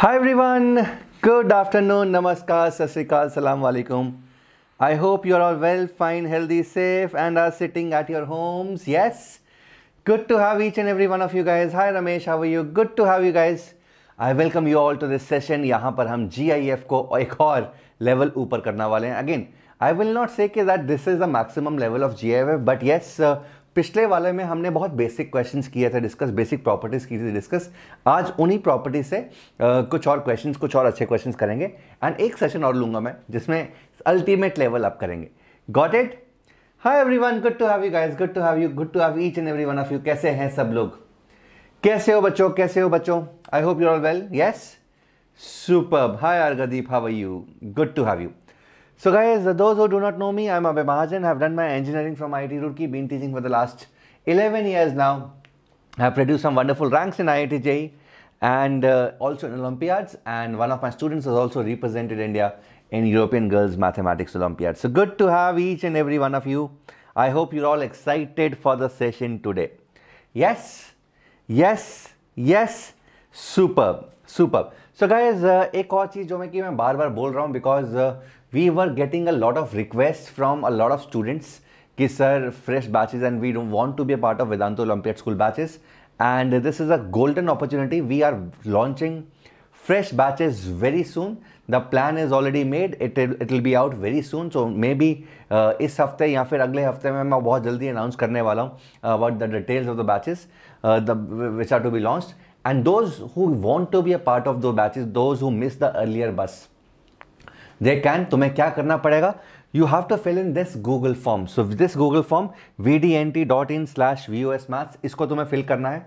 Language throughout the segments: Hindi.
हाय एवरीवन गुड आफ्टरनून नमस्कार सत श्रीकाल सलाम वालेकुम I hope you are all well fine healthy safe and are sitting at your homes yes good to have each and every one of you guys hi Ramesh how you good to have you guys I welcome you all to this session यहाँ पर हम जी आई एफ को एक और लेवल ऊपर करने वाले हैं again I will not say that this is the maximum level of G I F but yes पिछले वाले में हमने बहुत बेसिक क्वेश्चंस किए थे डिस्कस बेसिक प्रॉपर्टीज़ की थी डिस्कस आज उन्हीं प्रॉपर्टी से आ, कुछ और क्वेश्चंस कुछ और अच्छे क्वेश्चंस करेंगे एंड एक सेशन और लूंगा मैं जिसमें अल्टीमेट लेवल अप करेंगे got it every one good to have you guys good to have you good to have each and every one of you कैसे हैं सब लोग कैसे हो बच्चों कैसे हो बच्चों I hope you well yes super hi आर गदीप how you good to have you So guys, uh, those who do not know me, I'm Abhay Mahajan. I've done my engineering from IIT Roorkee, been teaching for the last 11 years now. I've produced some wonderful ranks in IIT JEE and uh, also in Olympiads. And one of my students has also represented India in European Girls Mathematics Olympiad. So good to have each and every one of you. I hope you're all excited for the session today. Yes, yes, yes, superb, superb. So guys uh, एक और चीज़ जो मैं कि मैं बार बार बोल रहा हूँ because we were getting a lot of requests from a lot of students ki sir fresh batches and we don't want to be a part of Vedanta Olympiad school batches and this is a golden opportunity we are launching fresh batches very soon the plan is already made it it will be out very soon so maybe uh, is hafte ya fir agle hafte mein main announce karne wala about the details of the batches uh, which are to be launched and those who want to be a part of those batches those who missed the earlier bus they can तुम्हें क्या करना पड़ेगा you have to fill in this Google form so this Google form V D N T dot in slash V O S maths इसको तुम्हें फिल करना है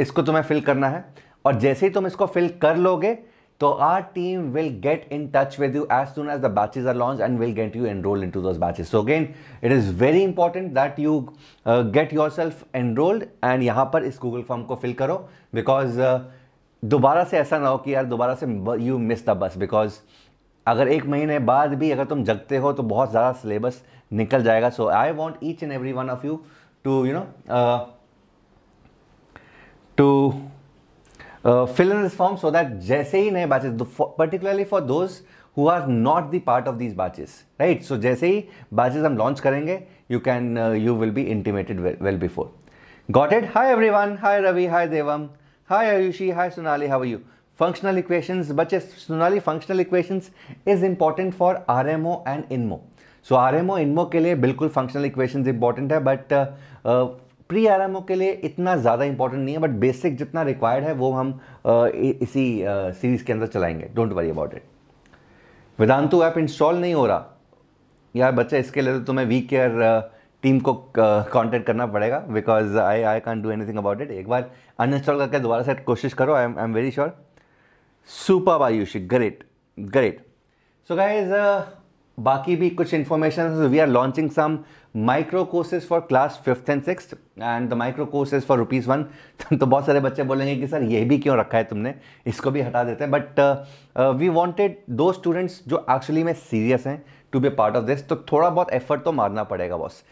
इसको तुम्हें फिल करना है और जैसे ही तुम इसको फिल कर लोगे तो our team will get in touch with you as soon as the batches are launch and will get you enrolled in to two batches so again it is very important that you get yourself enrolled and यहाँ पर इस गूगल फॉर्म को फिल करो बिकॉज uh, दोबारा से ऐसा ना हो कि यार दोबारा से you miss the bus because अगर एक महीने बाद भी अगर तुम जगते हो तो बहुत ज़्यादा सिलेबस निकल जाएगा so I want each and every one of you to you know to fill in this form so that जैसे ही नए batches particularly for those who are not the part of this batches right so जैसे ही बैचेस हम लॉन्च करेंगे you can you will be intimated well before got it hi every one hi Ravi hi Devam hi Ayushi hi Sonali how you functional equations बच्चे Sunali for R M O and INMO so R M O INMO के लिए बिल्कुल फंक्शनल इक्वेशन इंपॉर्टेंट है but pre R pre O के लिए इतना ज़्यादा इंपॉर्टेंट नहीं है बट बेसिक जितना रिक्वायर्ड है वो हम uh, इसी सीरीज़ uh, के अंदर चलाएंगे don't worry about it Vedantu app install नहीं हो रहा यार बच्चा इसके लिए तो तुम्हें वी केयर टीम को कांटेक्ट uh, करना पड़ेगा because I I can do anything about it एक बार अनइंस्टॉल करके दोबारा से कोशिश करो I am very sure super Ayushi great great so guys बाकी भी कुछ information we are launching some micro courses for class fifth and six and the micro courses for rupees one तो बहुत सारे बच्चे बोलेंगे कि सर ये भी क्यों रखा है तुमने इसको भी हटा देते हैं but we wanted to students जो एक्चुअली में सीरियस हैं to be part of this तो थोड़ा बहुत एफर्ट तो मारना पड़ेगा बॉस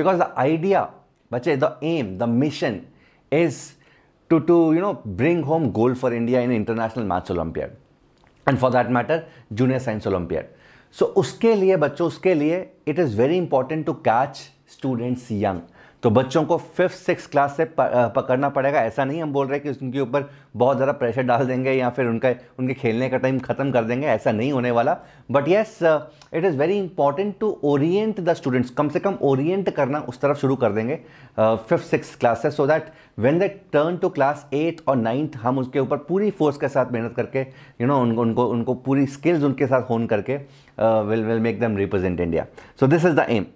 बिकॉज द आइडिया बच्चे the aim the mission is to, to you know, bring home gold for India in International Maths Olympiad and for that matter, Junior Science Olympiad. So उसके लिए बच्चों उसके लिए it is very important to catch students young. तो बच्चों को फिफ्थ सिक्स क्लास से पकड़ना पड़ेगा ऐसा नहीं हम बोल रहे कि उनके ऊपर बहुत ज़्यादा प्रेशर डाल देंगे या फिर उनका उनके खेलने का टाइम ख़त्म कर देंगे ऐसा नहीं होने वाला but yes it is very important to orient the students कम से कम ओरिएंट करना उस तरफ शुरू कर देंगे फिफ्थ सिक्स क्लास से so that when they turn to class eight और नाइन्थ हम उसके ऊपर पूरी फोर्स के साथ मेहनत करके यू you नो know, उनको उनको उनको पूरी स्किल्स उनके साथ होन करके will will make them represent India so this is the aim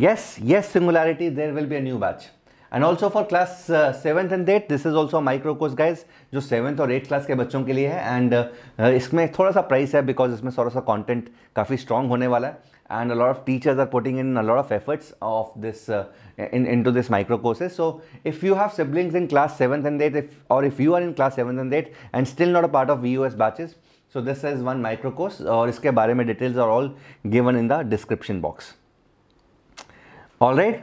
Yes, yes, singularity, there will be a new batch. And also for class seventh and eight this is also micro course guys जो सेवन्थ और एट क्लास के बच्चों के लिए है एंड uh, इसमें थोड़ा सा प्राइस है बिकॉज इसमें थोड़ा सा कॉन्टेंट काफ़ी स्ट्रॉन्ग होने वाला है and a lot of teachers are putting in a lot of efforts of this uh, in, into this micro courses so if you have siblings in class 7th and 8th if, or if you are in class 7th and 8th and still not a part of VUS batches so this is one micro course or iske bare mein details are all given in the description box all right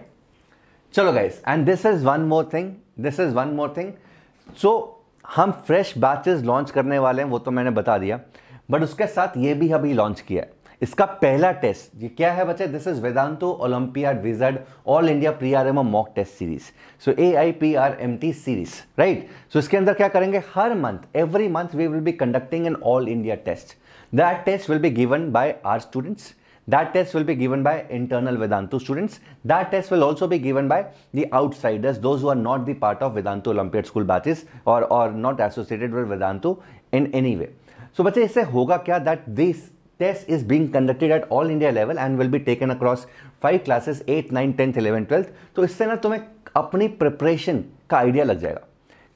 चलो guys and this is one more thing this is one more thing so हम फ्रेश बैचेस लॉन्च करने वाले हैं वो तो मैंने बता दिया बट उसके साथ ये भी अभी लॉन्च किया है इसका पहला टेस्ट ये क्या है बच्चे this is Vedantu olympiad wizard all India pre R M mock test series so A I P R M T series right so इसके अंदर क्या करेंगे हर month every month we will be conducting an all India test that test will be given by our students That test will be given by internal Vedantu students. That test will also be given by the outsiders, those who are not the part of Vedantu Olympiad School batches or, or not associated with Vedantu in any way. So, बच्चे इससे होगा क्या that this test is being conducted at all India level and will be taken across five classes 8, 9, 10th, 11, 12th. तो इससे ना तुम्हें अपनी preparation ka idea Lag जाएगा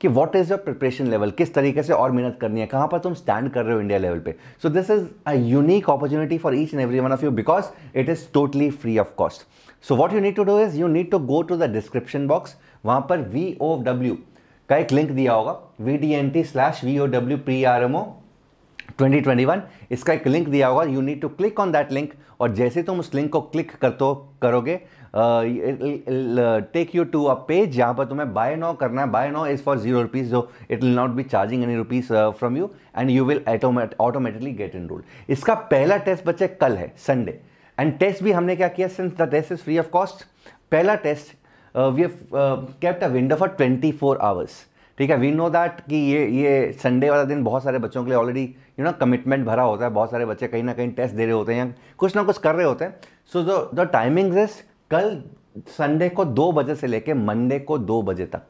कि what is your preparation level किस तरीके से और मेहनत करनी है कहाँ पर तुम स्टैंड कर रहे हो इंडिया लेवल पे so this is a unique opportunity for each and every one of you because it is totally free of cost so what you need to do is you need to go to the description box वहां पर वी ओ डब्ल्यू का एक लिंक दिया होगा V D N T slash V O W P R M O 2021 इसका एक लिंक दिया होगा you need to click on that link और जैसे तुम उस लिंक को क्लिक कर तो करोगे take you to a page जहाँ पर तुम्हें बाय नाउ करना है buy now is for zero rupees जो it will not be charging any rupees from you and you will automatically get in इसका पहला टेस्ट बच्चे कल है संडे एंड टेस्ट भी हमने क्या किया since the test is free of cost पहला test we have kept a window for twenty four hours ठीक है वी नो दैट कि ये ये संडे वाला दिन बहुत सारे बच्चों के लिए ऑलरेडी यू नो कमिटमेंट भरा होता है बहुत सारे बच्चे कहीं ना कहीं टेस्ट दे रहे होते हैं या कुछ ना कुछ कर रहे होते हैं सो द टाइमिंग्स इज कल संडे को दो बजे से लेके मंडे को दो बजे तक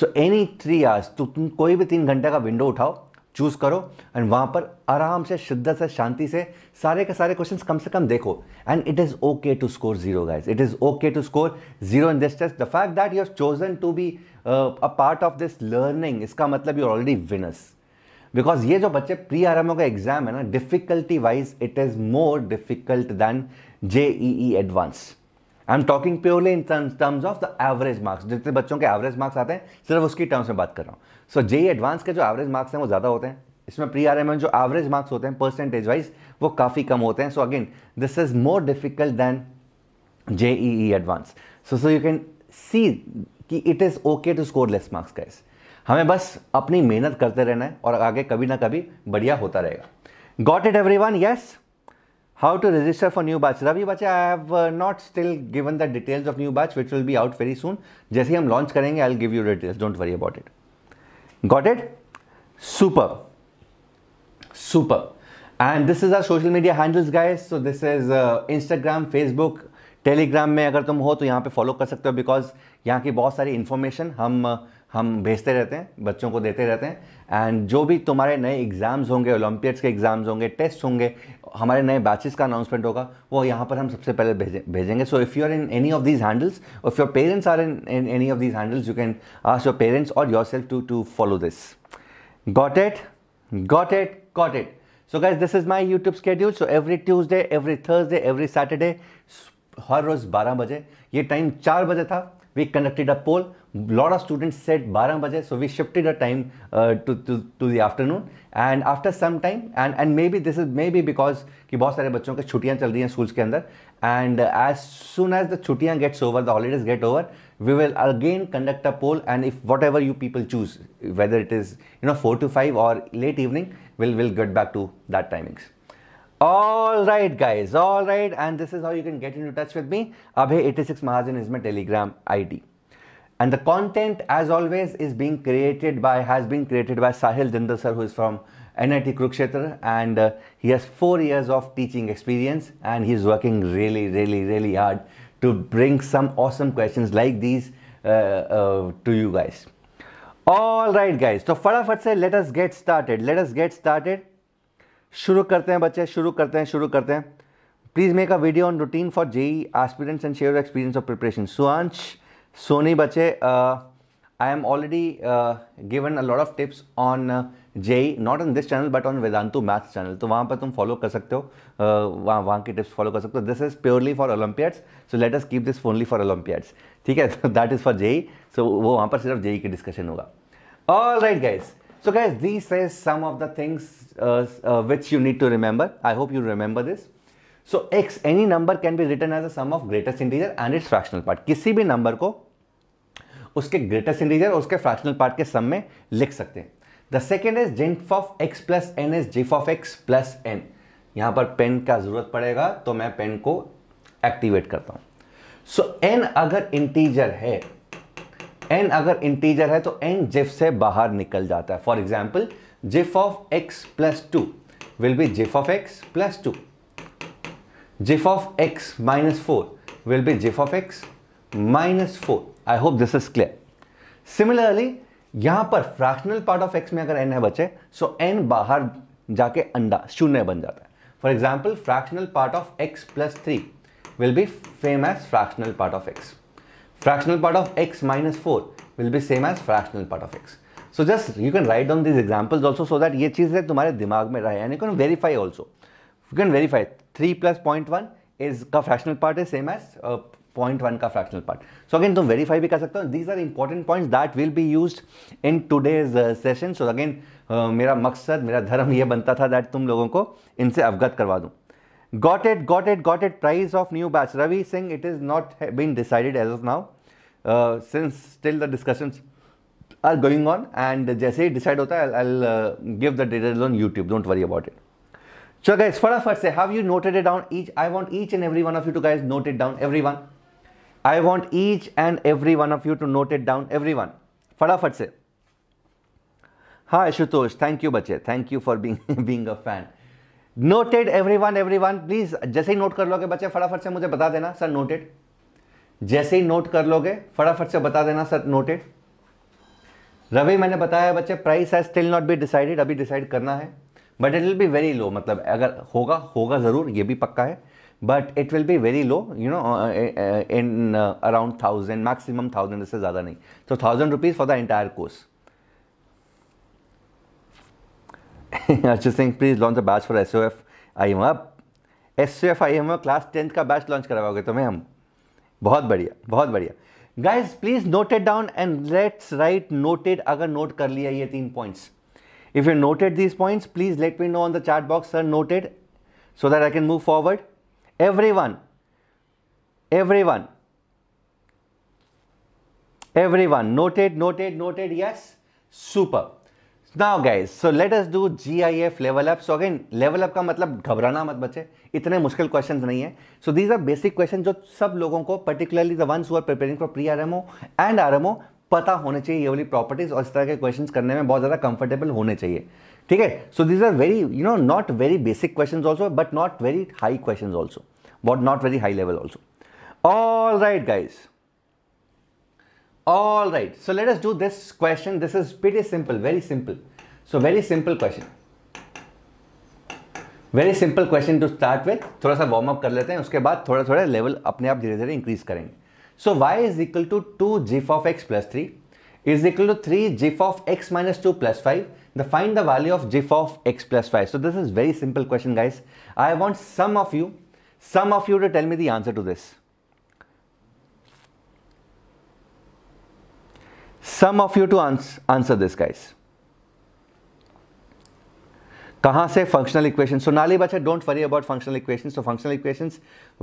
सो एनी थ्री आवर्स तो तुम कोई भी तीन घंटे का विंडो उठाओ चूज़ करो एंड वहाँ पर आराम से शिद्दत से शांति से सारे के सारे क्वेश्चंस कम से कम देखो and it is okay to score zero guys it is okay to score zero in this test the fact that you have chosen to be a part of this learning इसका मतलब यू ऑलरेडी विनर्स बिकॉज ये जो बच्चे प्री आर का एग्जाम है ना difficulty wise it is more difficult than J E advance I am talking purely in terms of the average marks जितने बच्चों के एवरेज मार्क्स आते हैं सिर्फ उसकी टर्म्स में बात कर रहा हूँ सो जे एडवांस के जो एवरेज मार्क्स हैं वो ज़्यादा होते हैं इसमें प्री आर एम जो एवरेज मार्क्स होते हैं परसेंटेज वाइज वो काफ़ी कम होते हैं so again this is more difficult than J E E advance so so you can see कि it is okay to score less marks का हमें बस अपनी मेहनत करते रहना है और आगे कभी ना कभी बढ़िया होता रहेगा got it every one yes how to register for new batch ravi batch i have uh, not still given the details of new batch which will be out very soon jaise hi hum launch karenge i'll give you details don't worry about it got it super super and this is our social media handles guys so this is uh, instagram facebook Telegram में अगर तुम हो तो यहाँ पे फॉलो कर सकते हो बिकॉज यहाँ की बहुत सारी इन्फॉर्मेशन हम uh, हम भेजते रहते हैं बच्चों को देते रहते हैं एंड जो भी तुम्हारे नए एग्ज़ाम्स होंगे ओलंपियड्स के एग्ज़ाम्स होंगे टेस्ट होंगे हमारे नए बैचेस का अनाउंसमेंट होगा वो यहाँ पर हम सबसे पहले भेजें भेजेंगे so if you are in any of these handles if your parents are in in any of these handles you can ask your parents और yourself to to follow this got it got it got it so guys this is my YouTube schedule so every Tuesday every Thursday every Saturday हर रोज़ बारह बजे ये टाइम चार बजे था we conducted a poll. Lot of students said 12 baje, so we shifted the time uh, to, to, to the afternoon. And after some time, and, and maybe this is maybe because that बहुत सारे बच्चों की छुट्टियां चल in schools. स्कूल्स के अंदर and as soon as the छुट्टियां we will again conduct a poll and if whatever you people choose whether it is you know 4 to 5 or late evening we'll, we'll get back to that timings all right, guys. All right. And this is how you can get into touch with me. Abhay86 Mahajan is my Telegram ID. And the content, as always, is being created by, has been created by Sahil Jindal sir, who is from NIT Kurukshetra. And uh, he has four years of teaching experience. And he's working really, really, really hard to bring some awesome questions like these uh, uh, to you guys. All right, guys. So, Farafat let us get started. Let us get started. शुरू करते हैं बच्चे शुरू करते हैं शुरू करते हैं please make a video on routine for JEE aspirants and share experience of preparation Suansh Soni बच्चे I am already given a lot of tips on JEE not on this channel but on Vedantu maths channel तो वहाँ पर तुम फॉलो कर सकते हो uh, वहाँ वहाँ की टिप्स फॉलो कर सकते हो this is purely for olympiads so let us keep this only for olympiads ठीक है that is for JEE so वो वहाँ पर सिर्फ जेई e की डिस्कशन होगा all right guys So guys, these are some of the things uh, uh, which you need to remember. I hope you remember this. So x, any number can be written as a sum of greatest integer and its fractional part. kisi bhi number ko uske greatest integer और उसके फ्रैक्शनल पार्ट के सम में लिख सकते हैं the second is GIF of x plus n is GIF of x plus n यहाँ पर पेन का ज़रूरत पड़ेगा तो मैं पेन को एक्टिवेट करता हूँ so, n agar integer hai n अगर इंटीजर है तो एन जिफ से बाहर निकल जाता है for example GIF of x plus two will be GIF of x plus two GIF of x minus four will be GIF of x minus four I hope this is clear similarly यहां पर फ्रैक्शनल पार्ट ऑफ एक्स में अगर एन है बचे सो एन बाहर जाके अंडा शून्य बन जाता है for example fractional part of x plus three will be same as fractional part of x fractional part of x minus 4 will be same as fractional part of x. So just you can write down these examples also so that ये चीज़ है तुम्हारे दिमाग में रहे and you can verify also. You can verify 3 plus 0.1 is का fractional part is same as uh, 0.1 ka fractional part. So again तुम verify bhi कर सकते हो. These are important points that will be used in today's uh, session. So again uh, mera मकसद mera धर्म ये बनता था that तुम लोगों को इनसे अवगत करवा दूँ Got it, got it, got it. Price of new batch. Ravi Singh, it is not been decided as of now. Uh, since still the discussions are going on and जैसे decide होता है, I'll, I'll uh, give the details on YouTube. Don't worry about it. So guys, फटाफट say. have you noted it down each? I want each and every one of you to guys note it down. Everyone. I want each and every one of you to note it down. Everyone. फटाफट say. Hi Shutosh, thank you bache Thank you for being being a fan. Noted everyone everyone please जैसे ही नोट कर लोगे बच्चे फटाफट से मुझे बता देना सर नोटेड जैसे ही नोट कर लोगे फटाफट से बता देना सर नोटेड रवि मैंने बताया बच्चे प्राइस है स्टिल नॉट बी डिसाइडेड अभी डिसाइड करना है but it will be very low मतलब अगर होगा होगा ज़रूर ये भी पक्का है but it will be very low you know in around thousand maximum thousand इससे ज़्यादा नहीं तो thousand rupees for the entire course Arjit Singh please launch a batch for S O F I M up S O F I M up class tenth का बैच लॉन्च करवाओगे तुम्हें हम बहुत बढ़िया बहुत बढ़िया guys please noted down and let's write noted अगर नोट कर लिया ये तीन points if you noted these points please let me know on the chat box sir noted so that I can move forward everyone everyone everyone noted noted noted yes super now guys so let us do G I F level up so again level up का मतलब घबराना मत बचे इतने मुश्किल क्वेश्चन नहीं है so these are basic question जो सब लोगों को particularly the ones who are preparing for pre R and R पता होने चाहिए ये वाली प्रॉपर्टीज और इस तरह के क्वेश्चन करने में बहुत ज़्यादा कंफर्टेबल होने चाहिए ठीक है so these are very you know not very basic question also but not very high question also but not very high level also all right guys All right, so let us do this question. This is pretty simple, very simple. So very simple question. Very simple question to start with. Thoda warm up kar lete hain. Uske baad thoda thoda level apne aap dhire dhire increase karenge. So y is equal to 2 gif of x plus 3 is equal to 3 gif of x minus 2 plus 5. The find the value of gif of x plus 5. So this is very simple question guys. I want some of you, some of you to tell me the answer to this. Some of you to answer this guys कहां से फंक्शनल इक्वेशन सो नाली बच्चा don't worry about functional equation so functional equation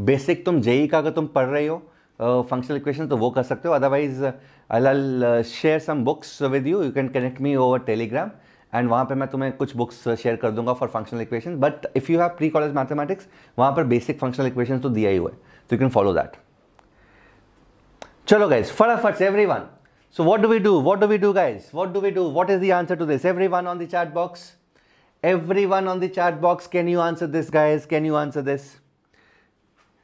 basic तुम जेई e का अगर तुम पढ़ रहे हो फंक्शनल uh, इक्वेशन तो वो कर सकते हो otherwise I share some books with you you can connect me over Telegram and वहाँ पे मैं तुम्हें कुछ बुक्स शेयर uh, कर दूंगा for functional equation but if you have pre college mathematics वहाँ पर बेसिक फंक्शनल इक्वेशन तो दिया ही हुआ है तो यू कैन फॉलो दैट चलो गाइज फटाफट everyone So what do we do? What do we do guys? What do we do? What is the answer to this? Everyone on the chat box? Everyone on the chat box, can you answer this guys? Can you answer this?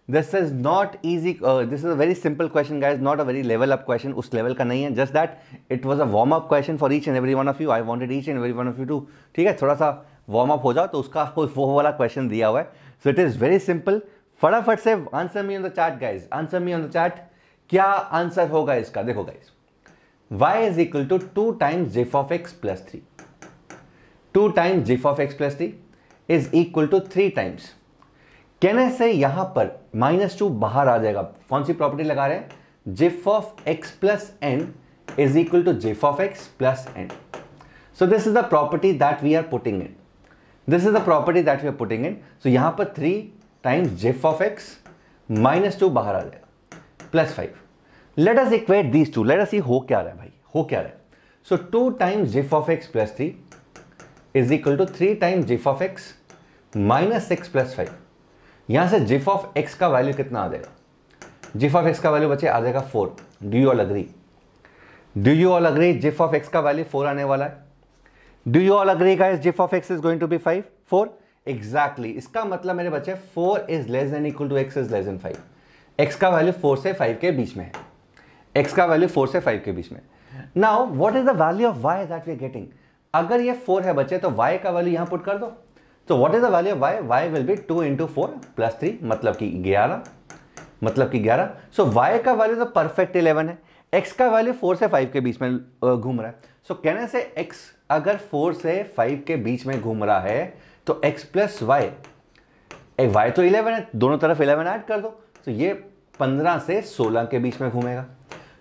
This is not easy. Uh, this is a very simple question guys, not a very level up question. Us level ka nahi hai. Just that it was a warm up question for each and every one of you. I wanted each and every one of you to ठीक है थोड़ा सा warm up हो जाओ तो उसका वो वाला question दिया हुआ है So it is very simple. Simple फटाफट से answer me on the chat, guys. Answer me on the chat. क्या answer होगा इसका देखो guys. y is equal to 2 times g of x plus 3. 2 times g of x plus 3 is equal to 3 times. कहने से यहां पर माइनस टू बाहर आ जाएगा कौन सी प्रॉपर्टी लगा रहे हैं GIF of x plus n is equal to GIF of x plus n so this is the property that we are putting in this is the property that we are putting in so यहां पर three times GIF of x minus two बाहर आ जाएगा plus five let us equate these two let us see हो क्या रहा है भाई हो क्या रहा है so two times GIF of x plus three is equal to three times GIF of x minus x plus five यहां से जिफ ऑफ एक्स का वैल्यू कितना आ जाएगा जिफ ऑफ एक्स का वैल्यू बचे आ जाएगा four do you all agree do you all agree GIF of x का वैल्यू फोर आने वाला है do you all agree guys GIF of x is going to be five four exactly इसका मतलब मेरे बच्चे four is less than equal to x is less than five x का वैल्यू फोर से फाइव के बीच में है एक्स का वैल्यू फोर से फाइव के बीच में now what is the value of y that we getting अगर ये फोर है बच्चे तो वाई का वैल्यू यहां पुट कर दो तो what is the value of y y will be two into four plus three मतलब कि ग्यारह मतलब कि ग्यारह सो वाई का वैल्यू तो परफेक्ट इलेवन है एक्स का वैल्यू फोर से फाइव के बीच में घूम रहा है सो कहने से एक्स अगर फोर से फाइव के बीच में घूम रहा है तो एक्स प्लस वाई एक वाई तो इलेवन है दोनों तरफ इलेवन ऐड कर दो तो ये पंद्रह से सोलह के बीच में घूमेगा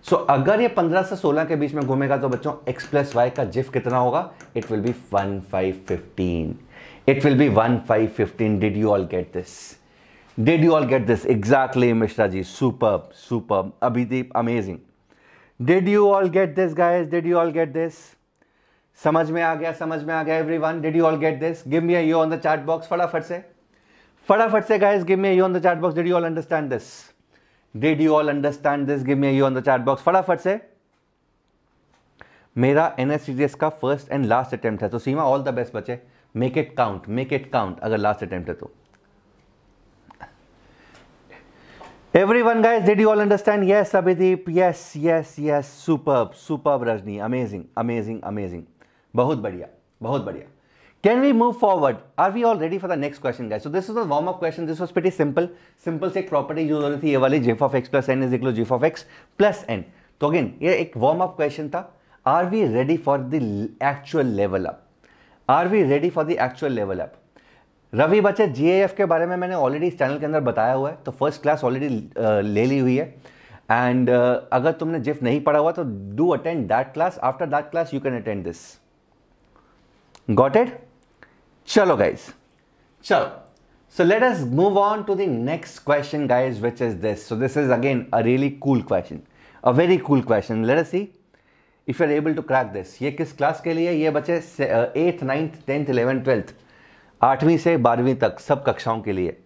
सो so, अगर ये 15 से 16 के बीच में घूमेगा तो बच्चों x प्लस वाई का जिफ कितना होगा it will be 1515 it will be 1515 did you all get this did you all get this exactly Mishra ji super super Abhideep amazing did you all get this guys did you all get this समझ में आ गया समझ में आ गया everyone did you all get this give me you on the chart box फटाफट से फटाफट से guys give me you on the chart box did you all understand this did you all understand this give me you on the chat box फटाफट से मेरा एन का फर्स्ट एंड लास्ट अटैम्प्ट है तो सीमा ऑल द बेस्ट बचे make it count make it count अगर लास्ट अटैम्प्ट है तो one guys did you all understand yes Abhideep yes yes yes super super Rajni amazing amazing amazing बहुत बढ़िया बहुत बढ़िया Can we move forward? Are we all ready for the next question, guys? So this is a warm-up question. This was pretty simple. Simple set property use हो रही थी ये वाली gif of x plus n is equal to gif of x plus n. तो again ये एक warm-up question था. Are we ready for the actual level up? Are we ready for the actual level up? Ravi बच्चे जी के बारे में मैंने already इस channel के अंदर बताया हुआ है तो फर्स्ट क्लास ऑलरेडी ले ली हुई है And uh, अगर तुमने जिफ नहीं पढ़ा हुआ तो do attend that class. After that class, you can attend this. Got it? चलो गाइज चलो so let us move on to the next question guys which is this so this is again a really cool question a very cool question let us see if you are able to crack this ये किस क्लास के लिए ये बच्चे eighth ninth tenth eleventh twelfth आठवीं से बारहवीं तक सब कक्षाओं के लिए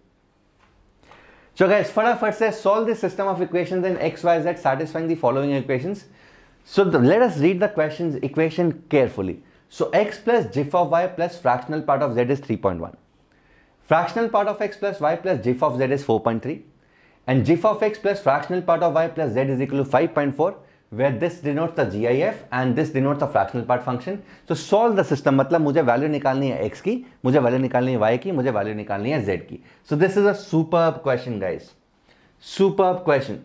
सो गाइज फटाफट से solve the system of equation in x y z satisfying the following equation so let us read the question equation carefully So x plus gif of y plus fractional part of z is 3.1. Fractional part of x plus y plus gif of z is 4.3 and gif of x plus fractional part of y plus z is equal to 5.4 where this denotes the GIF and this denotes the fractional part function. So solve the system मतलब मुझे value निकालनी है x की मुझे value निकालनी है y की मुझे value निकालनी है z की. So this is a superb question guys. Superb question.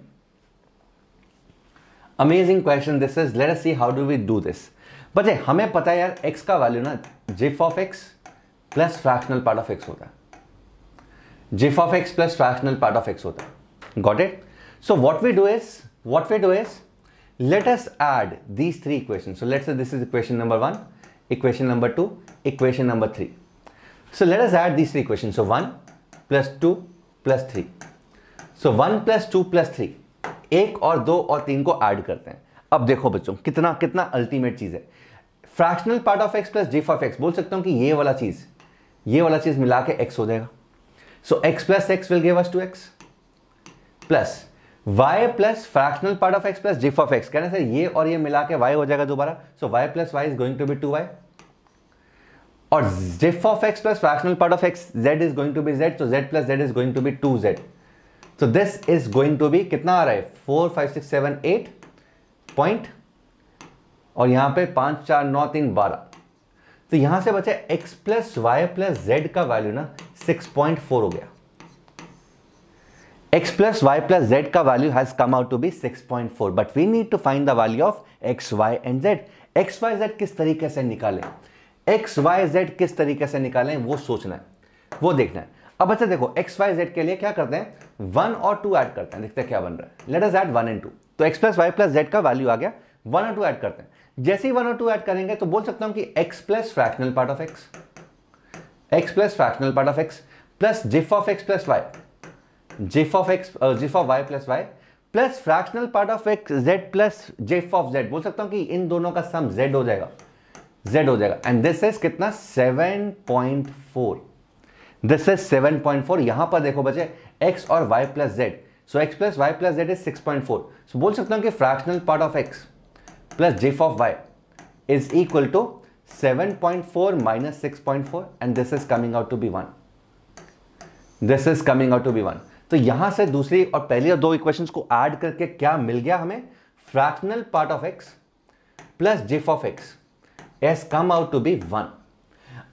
Amazing question this is. Let us see how do we do this. बचे हमें पता है यार एक्स का वैल्यू ना GIF of x plus fractional part of x होता है GIF of x plus fractional part of x होता है got it so what we do is what we do is let us add these three equation so let's this is equation number one equation number two equation number three so let us add these three equation so one plus two plus three so one plus two plus three एक और दो और तीन को ऐड करते हैं अब देखो बच्चों कितना कितना अल्टीमेट चीज़ है fractional part of x plus GIF of x बोल सकता हूं कि ये वाला चीज़ ये वाला चीज़ मिला के एक्स हो जाएगा so x plus x will give us two x plus y plus fractional part of x plus GIF of x कहना सर ये और ये मिला के वाई हो जाएगा दोबारा so y plus y is going to be two y और GIF of x plus fractional part of x z is going to be z so z plus z is going to be two Z so this is going to be कितना आ रहा है four five six seven eight point और यहां पे पांच चार नौ तीन बारह तो यहां से बचा x plus y plus z का वैल्यू ना सिक्स पॉइंट फोर हो गया x plus y plus z का value has come out to be six point four but we need to find the value of x, y and z. x, y, z किस तरीके से निकालें x, y, z किस तरीके से निकालें वो सोचना है वो देखना है अब अच्छा देखो एक्स वाई जेड के लिए क्या करते हैं वन और टू ऐड करते हैं देखते हैं क्या बन रहा है let us add one and two तो x plus y plus z का वैल्यू आ गया वन और टू ऐड करते हैं जैसे ही वन और टू ऐड करेंगे तो बोल सकता हूं कि x plus fractional part of x x plus fractional part of x plus GIF of x plus y GIF of x GIF of y plus y plus fractional part of x Z plus GIF of z बोल सकता हूं कि इन दोनों का सम जेड हो जाएगा जेड हो जाएगा एंड दिस इज कितना seven point four this is 7.4 यहां पर देखो बचे x और y plus z so x plus y plus z is six point four so बोल सकता हूं कि fractional part of x plus GIF of y is equal to seven point four minus six point four and this is coming out to be one this is coming out to be one तो यहां से दूसरी और पहली और दो इक्वेशन को एड करके क्या मिल गया हमें fractional part of x plus GIF of x as come out to be one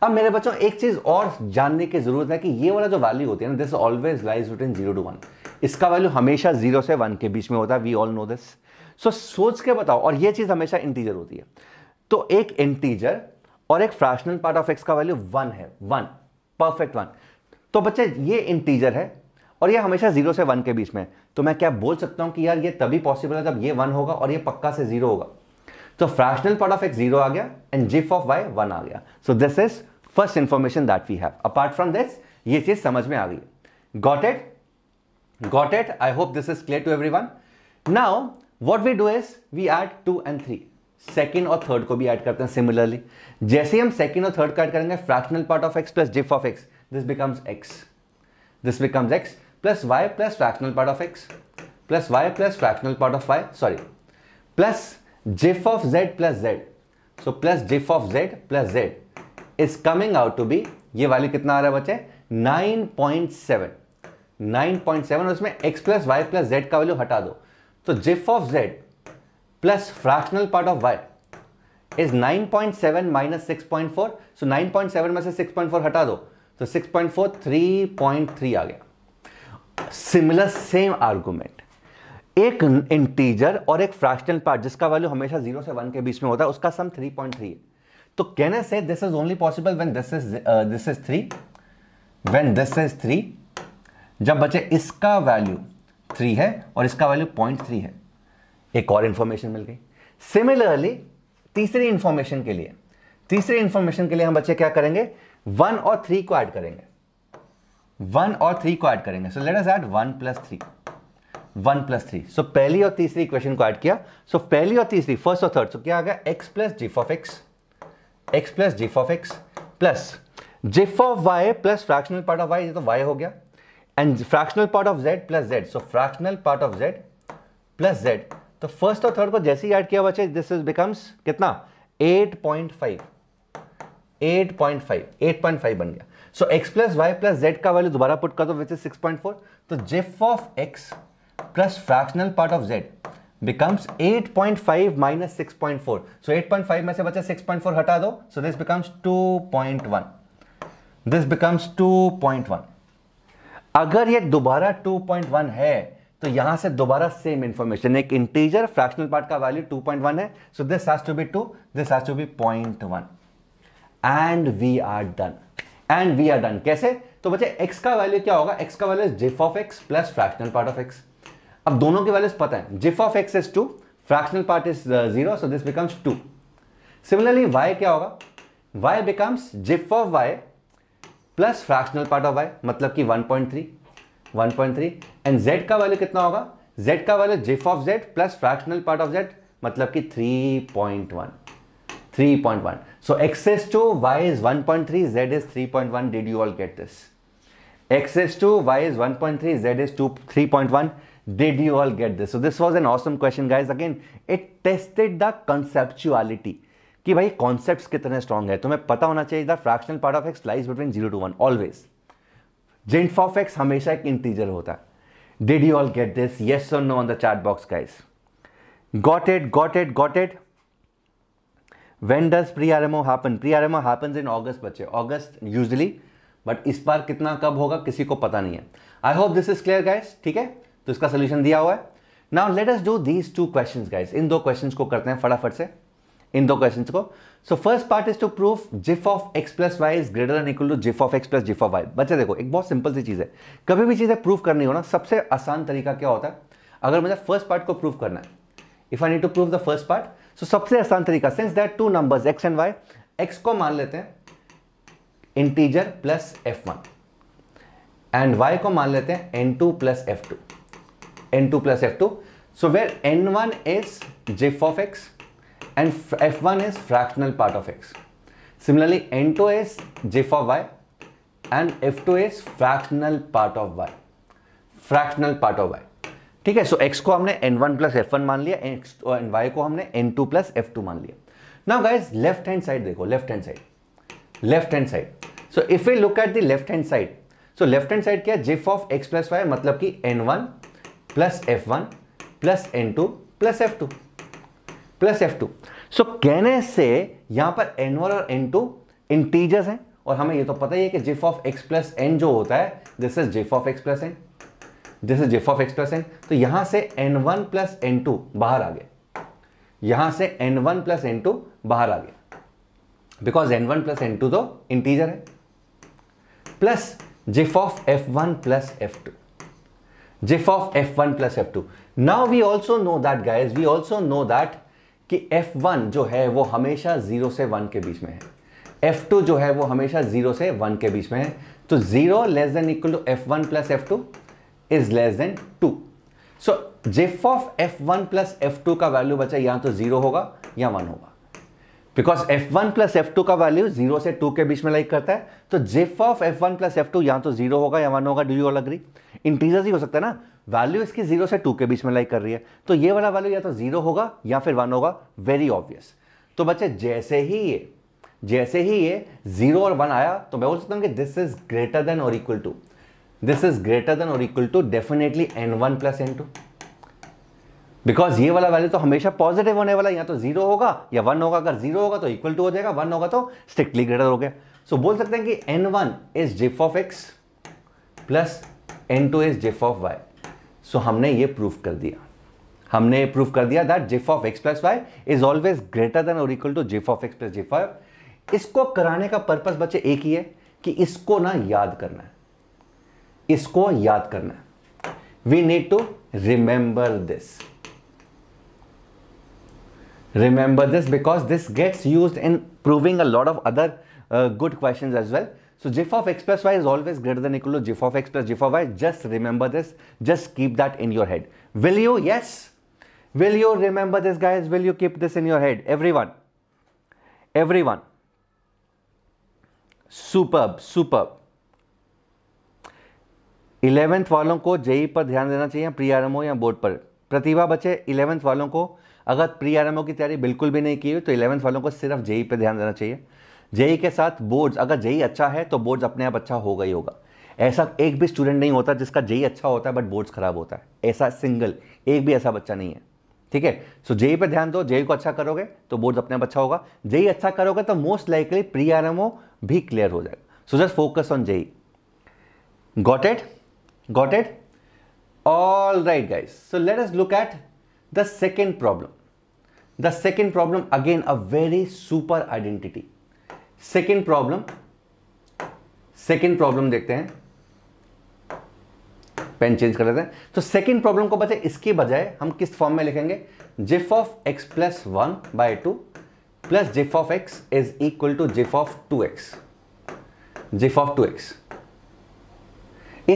अब मेरे बच्चों एक चीज़ और जानने की ज़रूरत है कि ये वाला जो वैल्यू होती है ना this always lies between zero to one इसका वैल्यू हमेशा जीरो से वन के बीच में होता है we all know this so सोच के बताओ और ये चीज़ हमेशा इंटीजर होती है तो एक इंटीजर और एक फ्रैक्शनल पार्ट ऑफ एक्स का वैल्यू वन है वन परफेक्ट वन तो बच्चे ये इंटीजर है और ये हमेशा जीरो से वन के बीच में है तो मैं क्या बोल सकता हूँ कि यार ये तभी पॉसिबल है जब ये वन होगा और ये पक्का से जीरो होगा तो fractional part of x zero आ गया and gif of y 1 uh so this is first information that we have apart from this ये चीज समझ में आ गई got it got it i hope this is clear to everyone now what we do is we add 2 and 3 second or third ko bhi add karte hain similarly jaise hi second or third ka add karenge fractional part of x plus gif of x this becomes x this becomes x plus y plus fractional part of x plus y plus fractional part of y sorry plus gif of z plus z so plus GIF of z plus z is coming out to be ये वैल्यू कितना आ रहा है बच्चे 9.7 9.7 उसमें x plus y plus z का वैल्यू हटा दो तो GIF of z plus fractional part of y is 9.7 minus six point four so seven में से 6.4 हटा दो तो 6.4 3.3 आ गया सिमिलर सेम आर्गूमेंट एक इंटीजर और एक फ्रैक्शनल पार्ट जिसका वैल्यू हमेशा जीरो से वन के बीच में होता है उसका सम थ्री पॉइंट थ्री है तो can say this is only possible when this is this is three when this is three जब बचे इसका वैल्यू थ्री है और इसका वैल्यू पॉइंट थ्री है एक और इंफॉर्मेशन मिल गई सिमिलरली तीसरी इंफॉर्मेशन के लिए तीसरी इंफॉर्मेशन के लिए हम बच्चे क्या करेंगे वन और थ्री को ऐड करेंगे वन और थ्री को ऐड करेंगे so let us add one plus three one plus three so पहली और तीसरी इक्वेशन को ऐड किया सो so, पहली और तीसरी फर्स्ट और थर्ड सो so, क्या आ गया x plus GIF of x x plus GIF of x plus GIF of y plus fractional part of y ये तो वाई हो गया and fractional part of z plus z so fractional part of z plus z तो फर्स्ट और थर्ड को जैसे ही ऐड किया बच्चे दिस इज बिकम्स कितना 8.5 8.5 8.5 बन गया so x plus y plus z का वैल्यू दोबारा पुट कर दो which is six point four तो GIF of x plus fractional part of z becomes 8.5 point five minus six point four so eight point five में से बच्चा सिक्स पॉइंट फोर हटा दो so this becomes two point one this becomes two point one अगर यह दोबारा टू पॉइंट वन है तो यहां से दोबारा सेम इंफॉर्मेशन एक इंटीजर फ्रैक्शनल पार्ट का वैल्यू टू पॉइंट वन है so this has to be two this has to be point one and we are done and we are done कैसे तो बच्चे एक्स का वैल्यू क्या होगा एक्स का value GIF of x plus fractional part of x अब दोनों के वैल्यूज पता है GIF of x is two fractional part is zero so this becomes two similarly y क्या होगा y becomes GIF of y plus fractional part of y मतलब कि 1.3 1.3 एंड जेड का वैल्यू कितना होगा जेड का value GIF of z plus fractional part of z मतलब कि 3.1 point so x is 2 y is 1.3 z is 3.1 did you all get this x is 2 y is 1.3 z is 2 3.1 Did you all get this? So this was an awesome question, guys. Again, it tested the conceptuality. कि भाई कॉन्सेप्ट्स कितने स्ट्रॉन्ग है तुम्हें पता होना चाहिए the fractional part of x lies between zero to one always GINT of x हमेशा एक इंटीजर होता did you all get this yes और no on the chart box guys got it got it got it when does pre R M O happen pre R M O O in August बच्चे ऑगस्ट यूजली बट इस बार कितना कब होगा किसी को पता नहीं है I hope this is clear guys ठीक है तो इसका सोल्यूशन दिया हुआ है now let us do these two question guys इन दो क्वेश्चन को करते हैं फटाफट से इन दो क्वेश्चन को so first part is to proof GIF of x plus y is greater and equal to GIF of x plus GIF of y बच्चे देखो एक बहुत सिंपल सी चीज़ है कभी भी चीज़ें प्रूफ करनी हो ना सबसे आसान तरीका क्या होता है अगर मुझे फर्स्ट पार्ट को प्रूफ करना है if I need to proof the first part so सबसे आसान तरीका since that two numbers x and y x को मान लेते हैं integer plus f one and y को मान लेते हैं n two plus f two n2 plus f2. So where n1 is gif of x and f1 is fractional part of x. Similarly, n2 is gif of y and f2 is fractional part of y. Fractional part of y ठीक है सो so, x को हमने n1 वन प्लस एफ मान लिया x और y को हमने n2 टू प्लस एफ मान लिया now guys left hand side देखो left hand side left hand side so if you look at the left hand side so left hand side क्या GIF of x plus y मतलब कि n1 plus f one plus n two plus f f two plus two so कहने से यहां पर एन वन और एन टू इंटीजर्स हैं और हमें ये तो पता ही है कि gif of x plus n जो होता है this is GIF of x plus n this is GIF of x plus n तो यहां से n one plus n two बाहर आ गए यहां से n one plus n two बाहर आ गए because n one plus n two तो इंटीजर है plus GIF of f one plus f two GIF of f one plus f two now we also know that guys we also know that कि एफ वन जो है वो हमेशा जीरो से वन के बीच में है एफ टू जो है वो हमेशा जीरो से वन के बीच में है तो zero less than equal to f one plus f two is less than two so GIF of f one plus f two का वैल्यू बचा या तो जीरो होगा या वन होगा because f one plus f two का वैल्यू जीरो से टू के बीच में लाइक करता है तो GIF of f one plus f two या तो जीरो होगा या वन होगा do you all agree integers ही हो सकता है ना वैल्यू इसकी जीरो से टू के बीच में लाइक कर रही है तो ये वाला वैल्यू या तो जीरो होगा या फिर वन होगा वेरी ऑब्वियस तो बच्चे जैसे ही ये जैसे ही ये जीरो और वन आया तो मैं बोल सकता हूँ कि दिस इज ग्रेटर देन और equal to this is greater than और equal to definitely n one plus n two because ये वाला वैल्यू तो हमेशा पॉजिटिव होने वाला या तो जीरो होगा या वन होगा अगर जीरो होगा तो इक्वल टू हो जाएगा वन होगा तो स्ट्रिक्टली ग्रेटर हो गया सो so, बोल सकते हैं कि n one is GIF of x plus n two is GIF of y so हमने ये प्रूफ कर दिया हमने प्रूफ कर दिया that GIF of x plus y is always greater than और equal to GIF of x plus GIF y इसको कराने का पर्पज बच्चे एक ही है कि इसको ना याद करना है इसको याद करना है we need to remember this Remember this because this gets used in proving a lot of other uh, good questions as well. So gif of x plus y is always greater than equal to gif of x plus gif of y. Just remember this. Just keep that in your head. Will you? Yes. Will you remember this guys? Will you keep this in your head? Everyone. Everyone. Superb. Superb. Eleventh वालों को जेई पर ध्यान देना चाहिए प्री आरएमओ या बोर्ड पर प्रतिभा बच्चे इलेवेंथ वालों को अगर प्री आर की तैयारी बिल्कुल भी नहीं की हुई तो इलेवंथ वालों को सिर्फ जेई पर ध्यान देना चाहिए जेई के साथ बोर्ड्स अगर जेई अच्छा है तो बोर्ड्स अपने आप अच्छा होगा ही होगा ऐसा एक भी स्टूडेंट नहीं होता जिसका जेई अच्छा होता है बट बोर्ड्स खराब होता है ऐसा सिंगल एक भी ऐसा बच्चा नहीं है ठीक है सो जेई पर ध्यान दो जेई को अच्छा करोगे तो बोर्ड्स अपने आप अच्छा होगा जेई अच्छा करोगे तो मोस्ट लाइकली प्री आर भी क्लियर हो जाएगा so just focus on JEE got it all right all so let us look at The second problem, the second problem again a very super identity. Second problem, second problem देखते हैं पेन चेंज कर लेते हैं तो सेकेंड प्रॉब्लम को बचे इसके बजाय हम किस फॉर्म में लिखेंगे GIF of x plus one by two plus Jeff of x is equal to GIF of two x GIF of two x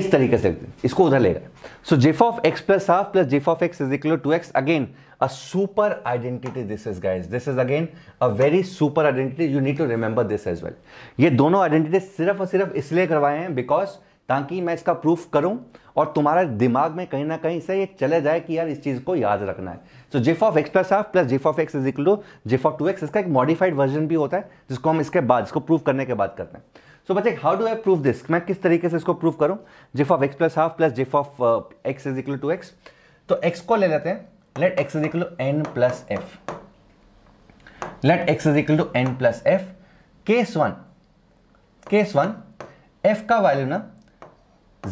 इस तरीके से इसको उधर लेगा So gf of x plus half plus gf of x is equal to 2x. Again, a super identity this is guys. This is again a very super identity. You need to remember this as well. ये दोनों आइडेंटिटी सिर्फ और सिर्फ इसलिए करवाए हैं बिकॉज ताकि मैं इसका प्रूफ करूँ और तुम्हारा दिमाग में कहीं ना कहीं से ये चले जाए कि यार इस चीज़ को याद रखना है so GIF of x plus half plus GIF of x is equal to GIF of two x इसका एक मॉडिफाइड वर्जन भी होता है जिसको हम इसके बाद इसको प्रूफ करने के बाद करते हैं सो बच्चे how do I prove this मैं किस तरीके से इसको प्रूव करूं GIF of x plus half plus GIF of x is equal to x तो एक्स को ले लेते हैं let x is equal to n plus f let x is equal to n plus f case one case one f का वैल्यू ना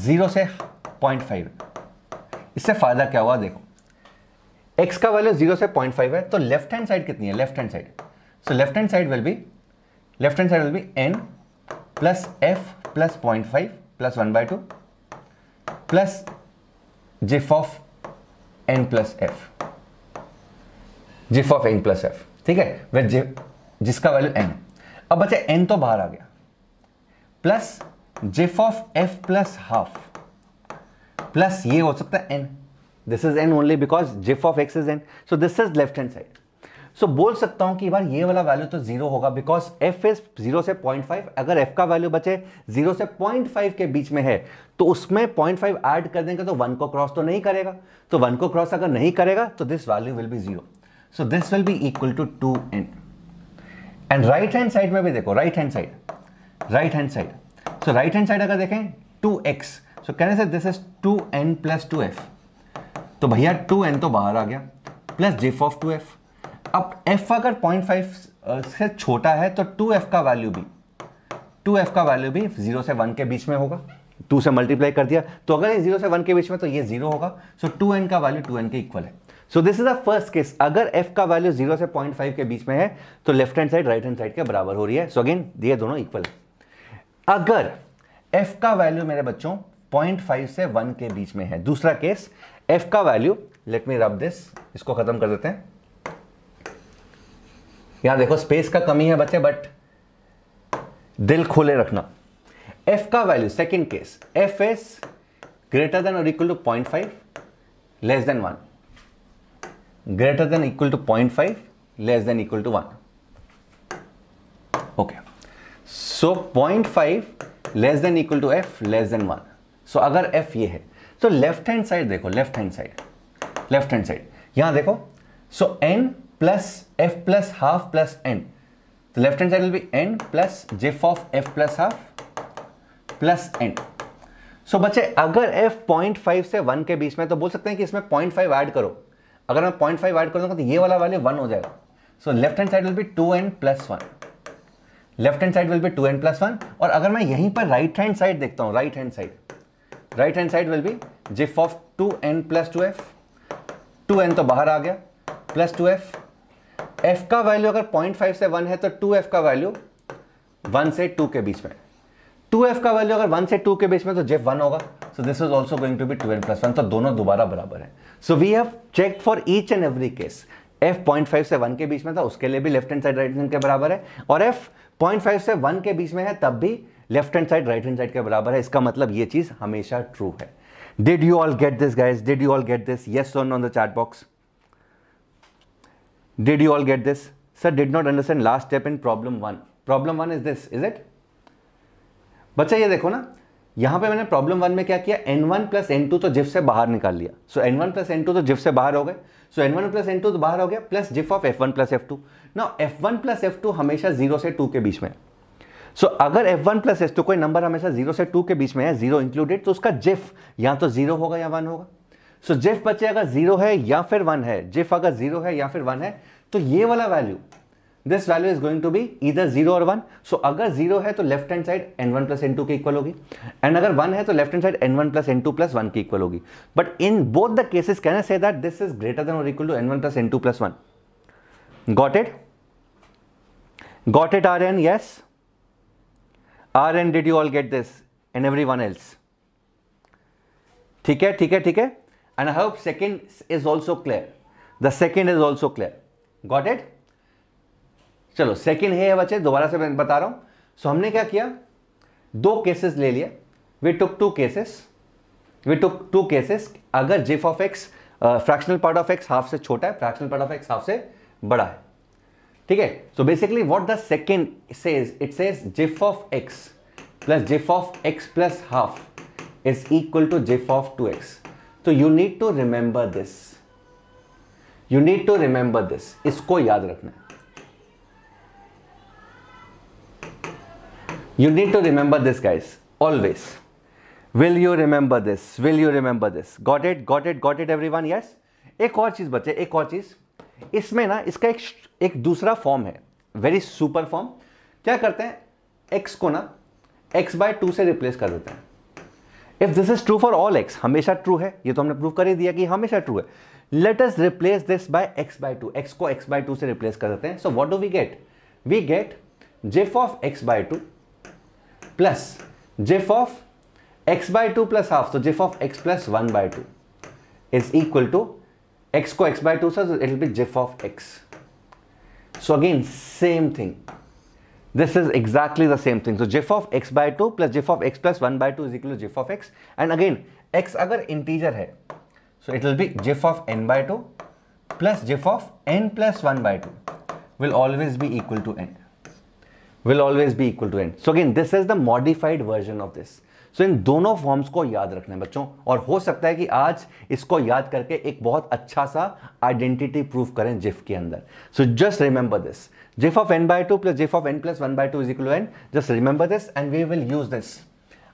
जीरो से पॉइंट फाइव इससे फायदा क्या हुआ देखो एक्स का वैल्यू जीरो से पॉइंट फाइव है तो लेफ्ट हैंड साइड कितनी है left hand side so left hand side will be left hand side will be n plus f plus point five plus one by two plus GIF of n plus f gif of n plus f ठीक है जिफ जिसका वैल्यू एन अब बच्चे एन तो बाहर आ गया plus GIF of f plus half plus ये हो सकता है n this is n only because gif of x is n so this is left hand side so so, बोल सकता हूं कि बार ये वाला वैल्यू तो जीरो होगा बिकॉज एफ इज जीरो से पॉइंट फाइव अगर एफ का वैल्यू बचे जीरो से पॉइंट फाइव के बीच में है तो उसमें पॉइंट फाइव एड कर देंगे तो वन को क्रॉस तो नहीं करेगा तो वन को क्रॉस अगर नहीं करेगा तो this value will be zero so this will be equal to two n and right hand side में भी देखो right hand side right hand side so right hand side अगर देखें टू एक्स सो कहने से this is two n plus two f तो भैया टू एन तो बाहर आ गया plus Jeff of two f अब f अगर 0.5 से छोटा है तो 2f का वैल्यू भी 2f का वैल्यू भी 0 से 1 के बीच में होगा 2 से मल्टीप्लाई कर दिया तो अगर ये 0 से 1 के बीच में तो ये 0 होगा सो so 2n का वैल्यू 2n के इक्वल है so this is the first case अगर f का वैल्यू 0 से 0.5 के बीच में है तो left hand side right hand side के बराबर हो रही है सो अगेन ये दोनों इक्वल है अगर f का वैल्यू मेरे बच्चों 0.5 से 1 के बीच में है दूसरा केस f का value let me rub this इसको खत्म कर देते हैं यहां देखो स्पेस का कमी है बच्चे बट दिल खोले रखना एफ का value second case f is greater than और equal to point five less than one greater than equal to point five less than equal to one okay so point five less than equal to f less than one so अगर एफ ये है तो लेफ्ट हैंड साइड देखो left hand side left hand side यहां देखो so n plus f plus half plus n तो left hand side will be n plus Jeff of f plus half plus n so बच्चे अगर f 0.5 से 1 के बीच में तो बोल सकते हैं कि इसमें 0.5 ऐड करो अगर मैं 0.5 ऐड कर दूंगा तो ये वाला वाले 1 हो जाएगा so left hand side will be 2n n plus one left hand side will be 2n n plus one और अगर मैं यहीं पर राइट हैंड साइड देखता हूँ right hand side right hand side will be GIF of two n plus two f two n तो बाहर आ गया प्लस टू एफ एफ का वैल्यू अगर पॉइंट फाइव से वन है तो टू एफ का वैल्यू वन से टू के बीच में टू एफ का वैल्यू अगर वन से टू के बीच में तो जेफ वन होगा so this is also going to be to n plus one तो दोनों दोबारा बराबर है so we have check for each and every case f point five से वन के बीच में था उसके लिए भी left hand side right hand के बराबर है और एफ पॉइंट फाइव से वन के बीच में है तब भी left hand side right hand side के बराबर है इसका मतलब ये चीज़ हमेशा ट्रू है did you all get this guys did you all get this yes on on the chart box Did you all get this? Sir did not understand last step in problem one problem one is this, is it? बच्चा ये देखो ना यहां पे मैंने प्रॉब्लम वन में क्या किया n one plus n two तो जिफ से बाहर निकाल लिया so n one plus n two तो जिफ से बाहर हो गए so n one plus n two तो बाहर हो गया plus GIF of f one plus f two ना f one plus f two हमेशा जीरो से टू के बीच में सो so, अगर f one plus f two कोई नंबर हमेशा जीरो से टू के बीच में है जीरो इंक्लूडेड तो उसका जिफ या तो जीरो होगा या वन होगा सो जिफ बच्चे अगर जीरो है या फिर वन है जिफ अगर जीरो है या फिर वन है तो ये वाला value this value is going to be इधर जीरो और वन सो अगर जीरो है तो left hand side n one plus n two की इक्वल होगी एंड अगर वन है तो left hand side n one plus n two plus one की इक्वल होगी but in both the cases can say that this is greater than और equal to n one plus n two plus one got it got it are N yes are n did you all get this and every everyone else ठीक है ठीक है ठीक है and I hope second is also clear. The second is also clear. Got it? चलो सेकेंड है बच्चे दोबारा से मैं बता रहा हूं सो so, हमने क्या किया दो केसेस ले लिया we took two cases we took two cases अगर gif of x fractional part of x half से छोटा है fractional part of x half से बड़ा है ठीक है so basically what the second says it says gif of x plus GIF of x plus half is equal to GIF of two x तो you need to remember this you need to remember this इसको याद रखना you need to remember this guys always will you remember this will you remember this got it got it got it every one yes एक और चीज़ बच्चे एक और चीज़ इसमें ना इसका एक एक दूसरा फॉर्म है वेरी सुपर फॉर्म क्या करते हैं एक्स को ना एक्स बाय टू से रिप्लेस कर देते हैं if this is true for all x हमेशा ट्रू है ये तो हमने प्रूव कर ही दिया कि हमेशा ट्रू है let us replace this by x by two x को एक्स बाय टू से रिप्लेस कर देते हैं so what do we get we get gif of x by two plus Jeff of x by two plus half तो Jeff of x plus one by two is equal to x को x by two sir it will be gif of x so again same thing This is exactly the same thing. So gif of x by 2 plus gif of x plus 1 by 2 is equal to gif of x. And again, x agar integer hai, so it will be gif of n by 2 plus gif of n plus 1 by 2 will always be equal to n. Will always be equal to n. So again, this is the modified version of this. so, in dono forms, को याद रखना है बच्चों और हो सकता है कि आज इसको याद करके एक बहुत अच्छा सा आइडेंटिटी प्रूफ करें जिफ के अंदर so just remember gif of n by 2 plus gif of n plus 1 by 2 is equal to n. Just remember this and we will use this.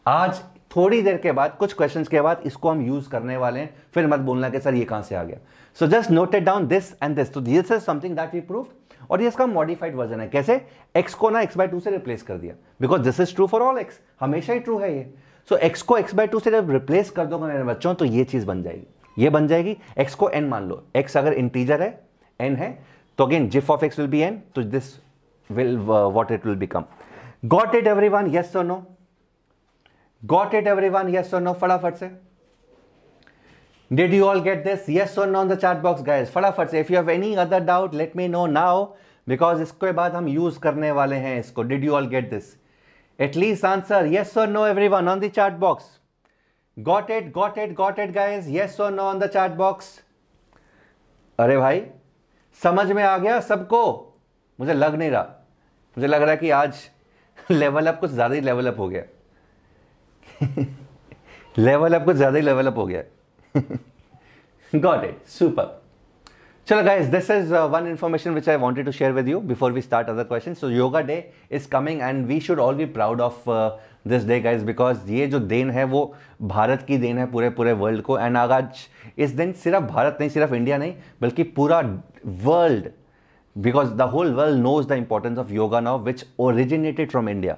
आज थोड़ी देर के बाद कुछ क्वेश्चन के बाद इसको हम यूज करने वाले हैं फिर मत बोलना कि सर ये कहां से आ गया so just noted down this and this तो this is something that we prove और ये इसका मॉडिफाइड वर्जन है कैसे x को ना x बाय टू से रिप्लेस कर दिया because this is true for all x हमेशा ही ट्रू है ये सो so, x को x बाय टू से जब रिप्लेस कर दोगे मेरे बच्चों तो ये चीज़ बन जाएगी ये बन जाएगी x को n मान लो x अगर इंटीजर है एन है तो again gif of x will be n तो this will what it will become got it every everyone yes no got it every everyone yes no फटाफट से did you all get this yes on no on the chart box guys फटाफट से if you have any other doubt let me know now because इसके बाद हम यूज करने वाले हैं इसको did you all get this at least answer yes on no everyone on the chart box got it got it got it guys yes on no on the chart box अरे भाई समझ में आ गया सबको मुझे लग नहीं रहा मुझे लग रहा है कि आज लेवल अप कुछ ज़्यादा ही लेवल अप हो गया लेवल अप कुछ ज़्यादा ही लेवल अप हो गया गॉट इट सुपर चलो guys this is one information which I wanted to share with you before we start other question so yoga day is coming and we should all be proud of this day guys because ये जो देन है वो भारत की देन है पूरे पूरे वर्ल्ड को एंड आज इस दिन सिर्फ भारत नहीं सिर्फ इंडिया नहीं बल्कि पूरा world because the whole world knows the importance of yoga now which originated from India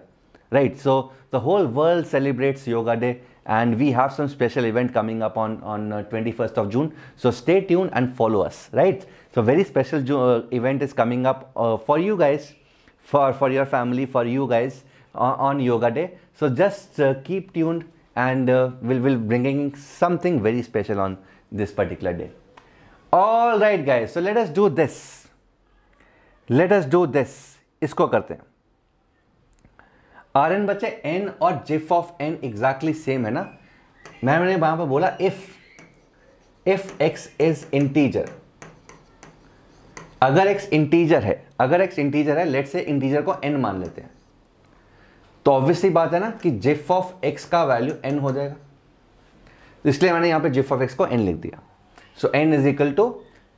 right so the whole world celebrates yoga day and we have some special event coming up on on 21st uh, of June so stay tuned and follow us right so very special uh, event is coming up uh, for you guys for for your family for you guys uh, on yoga day so just uh, keep tuned and uh, we'll will bringing something very special on this particular day all right guys so let us do this let us do this Isko करते आर एन बच्चे एन और GIF of n exactly same है ना मैम ने वहां पर बोला if if x is integer अगर एक्स इंटीजर है अगर एक्स इंटीजर है लेट से इंटीजर को एन मान लेते हैं तो ऑब्वियसली बात है ना कि जिफ ऑफ एक्स का वैल्यू एन हो जाएगा तो इसलिए मैंने यहां पे जिफ ऑफ एक्स को एन लिख दिया सो एन इज इक्वल टू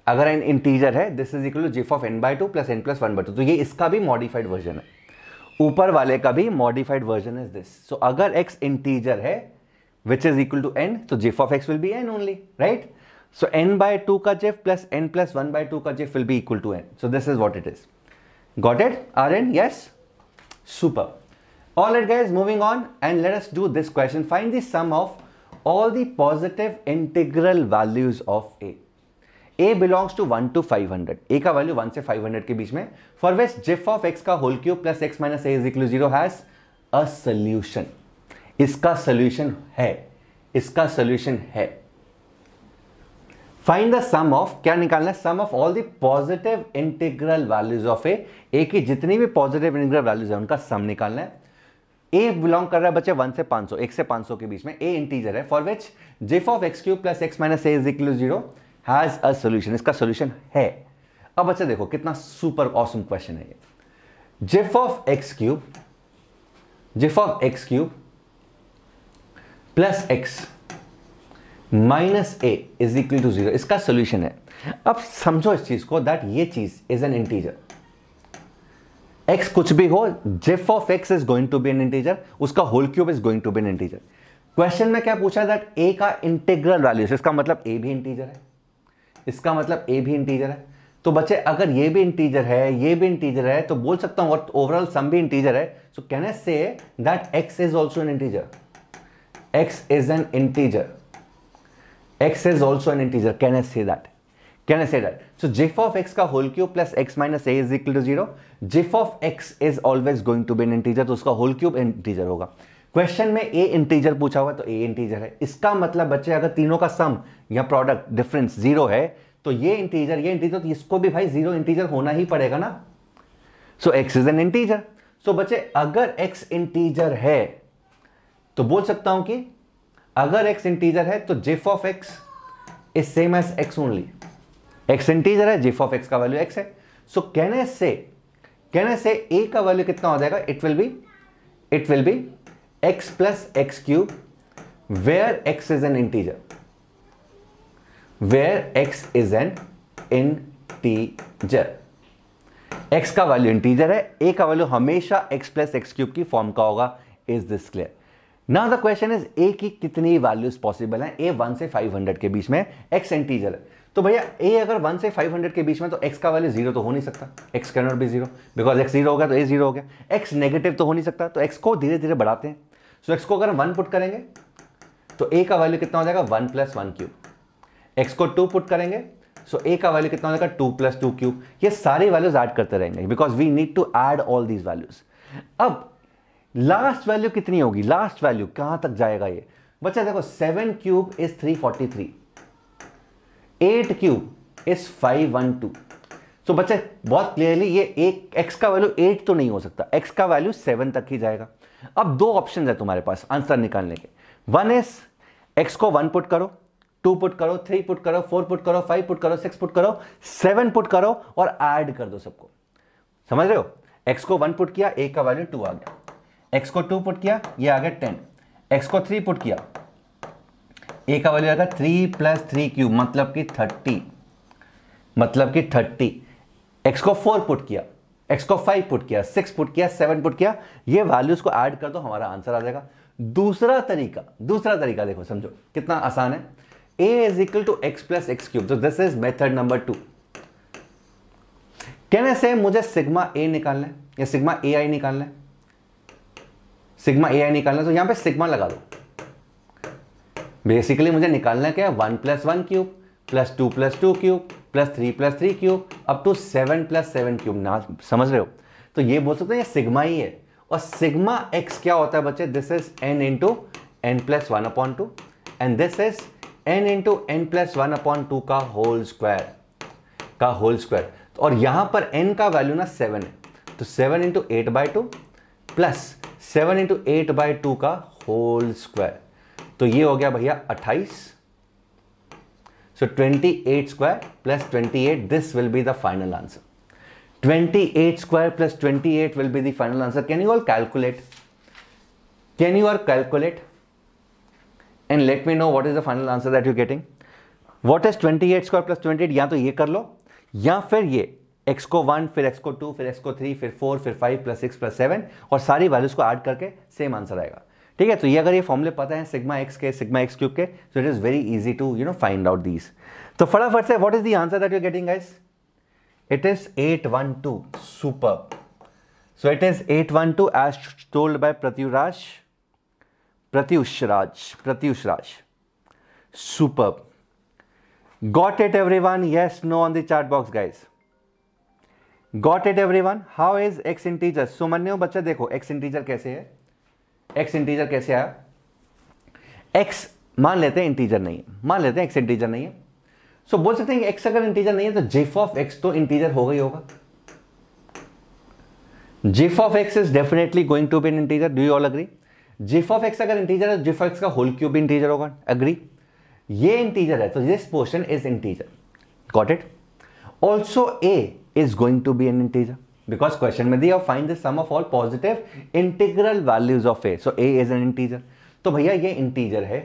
अगर एन इंटीजर है this is equal to GIF of n by two plus n plus one by two तो ये इसका भी मॉडिफाइड वर्जन है ऊपर वाले का भी modified version is this so अगर x इंटीजर है which is equal to n तो GIF of x will be n only right so n by two का GIF plus n plus one by two का GIF will be equal to n so this is what it is got it are N yes super all it guys, moving on and let us do this question find the sum of all the positive integral values a belongs to one to five hundred a का वैल्यू वन से फाइव हंड्रेड के बीच में for west GIF of x का whole cube plus x minus a is equal zero has a solution इसका सोल्यूशन है इसका सोल्यूशन है फाइंड द सम ऑफ क्या निकालना है sum of all the positive integral values of a a की जितनी भी पॉजिटिव इंटीग्रल वैल्यूज है उनका सम निकालना है ए बिलोंग कर रहा है बच्चे वन से पांच सौ एक से पांच सौ के बीच में ए इंटीजर है for which GIF of x cube plus x minus a is equal zero has a solution इसका सोल्यूशन है अब अच्छा देखो कितना सुपर ऑसम क्वेश्चन है ये GIF of x cube GIF of x cube plus x minus a is equal to zero इसका सोल्यूशन है अब समझो इस चीज को दैट ये चीज इज एन इंटीजर एक्स कुछ भी हो GIF of x is going to be an integer उसका whole cube is going to be an integer question में क्या पूछा दैट ए का इंटीग्रल वैल्यू इसका मतलब ए भी इंटीजर है इसका मतलब ए भी इंटीजर है तो बच्चे अगर ये भी इंटीजर है ये भी इंटीजर है तो बोल सकता हूं ओवरऑल सम भी इंटीजर है so can us say that x is also an integer x is an integer x is also an integer can us say that can us say that so GIF of x का whole cube plus x minus a is equal to zero GIF of x is always going to be an integer तो उसका होल क्यूब इंटीजर होगा क्वेश्चन में ए इंटीजर पूछा हुआ तो ए इंटीजर है इसका मतलब बच्चे अगर तीनों का सम या प्रोडक्ट डिफरेंस जीरो है तो ये इंटीजर ये इंटीजर तो इसको भी भाई जीरो इंटीजर होना ही पड़ेगा ना so x is an integer so बच्चे अगर एक्स इंटीजर है तो बोल सकता हूं कि अगर एक्स इंटीजर है तो GIF of x is same as x only x integer है जिफ ऑफ एक्स का वैल्यू एक्स है सो कहने से कहने से ए का वैल्यू कितना हो जाएगा it will be it will be x plus x cube where x is an integer where x is an integer x का वैल्यू इंटीजर है a का वैल्यू हमेशा x प्लस एक्स क्यूब की फॉर्म का होगा is this clear now the question is a की कितनी वैल्यूज पॉसिबल हैं a वन से 500 के बीच में x इंटीजर है तो भैया a अगर वन से 500 के बीच में तो x का वैल्यू जीरो तो हो नहीं सकता x can not be zero because x zero हो गया तो a जीरो हो गया x नेगेटिव तो हो नहीं सकता तो x को धीरे धीरे बढ़ाते हैं सो so, एक्स को अगर वन पुट करेंगे तो ए का वैल्यू कितना हो जाएगा one plus one cube x को टू पुट करेंगे सो so, ए का वैल्यू कितना हो जाएगा टू प्लस टू क्यूब ये सारे वैल्यूज ऐड करते रहेंगे because we need to add all these values अब लास्ट वैल्यू कितनी होगी लास्ट वैल्यू कहां तक जाएगा ये बच्चा देखो seven cube is three forty three eight cube is five one two so बच्चा बहुत क्लियरली ये एक एक्स का वैल्यू एट तो नहीं हो सकता एक्स का वैल्यू सेवन तक ही जाएगा अब दो ऑप्शन है तुम्हारे पास आंसर निकालने के वन एस एक्स को वन पुट करो टू पुट करो थ्री पुट करो फोर पुट करो फाइव पुट करो सिक्स पुट करो सेवन पुट करो और ऐड कर दो सबको समझ रहे हो एक्स को वन पुट किया ए का वैल्यू टू आ गया एक्स को टू पुट किया ये आ गया टेन एक्स को थ्री पुट किया ए का वैल्यू आ गया थ्री प्लस थ्री क्यू मतलब कि थर्टी मतलब कि थर्टी एक्स को फोर पुट किया एक्स को फाइव पुट किया सिक्स पुट किया सेवन पुट किया ये वैल्यूज को ऐड कर दो हमारा आंसर आ जाएगा दूसरा तरीका दूसरा तरीका देखो समझो कितना आसान है a is equal to x plus x cube तो this is method number two कहने से मुझे सिग्मा ए निकालना है या सिग्मा ए आई निकालना है सिग्मा ए आई निकालना है तो यहां पे सिग्मा लगा दो बेसिकली मुझे निकालना क्या है one plus one cube plus two plus two cube plus three plus three cube up to seven plus seven cube ना समझ रहे हो तो ये बोल सकते हैं ये सिग्मा ही है और सिग्मा एक्स क्या होता है बच्चे this is n into n plus one upon two and this is n into n plus one upon two का होल स्क्वायर का होल स्क्वायर और यहाँ पर एन का वैल्यू ना सेवन है तो seven into eight by two plus seven into eight by two का होल स्क्वायर तो ये हो गया भैया अट्ठाईस So 28 square plus 28, this will be the final answer. 28 square plus 28 will be the final answer. Can you all calculate? Can you all calculate? And let me know what is the final answer that you're getting. What is 28 square plus 28? या to ye कर लो या फिर ये x को 1 फिर x को 2 फिर x को 3 फिर 4 फिर 5 प्लस सिक्स प्लस सेवन और सारी वैल्यूज को ऐड करके सेम आंसर आएगा ठीक है तो ये अगर ये फॉर्मुले पता है सिग्मा एक्स के सिग्मा एक्स क्यूब के so it is very easy to you know find out these तो फटाफट से what is the answer that you getting guys it is eight one two super so it is eight one two as told by Pratyuraj Pratyushraj Pratyushraj super got it every everyone yes no on dart box guys got it every everyone how is x integer सुमन्यू बच्चा देखो एक्स इंटीजर कैसे है एक्स इंटीजर कैसे आया एक्स मान लेते हैं इंटीजर नहीं है मान लेते हैं एक्स इंटीजर नहीं है सो so, बोल सकते हैं एक्स अगर इंटीजर नहीं है तो जेफ ऑफ एक्स तो इंटीजर होगा ही होगा GIF of x is definitely going to be an integer do you all agree GIF of x अगर इंटीजर है जिफ एक्स का होल क्यूब इंटीजर होगा अग्री ये इंटीजर है तो this portion is integer got it also a is going to be an integer because question में दिया find the sum of all positive integral values of a so a is an integer तो भैया ये integer है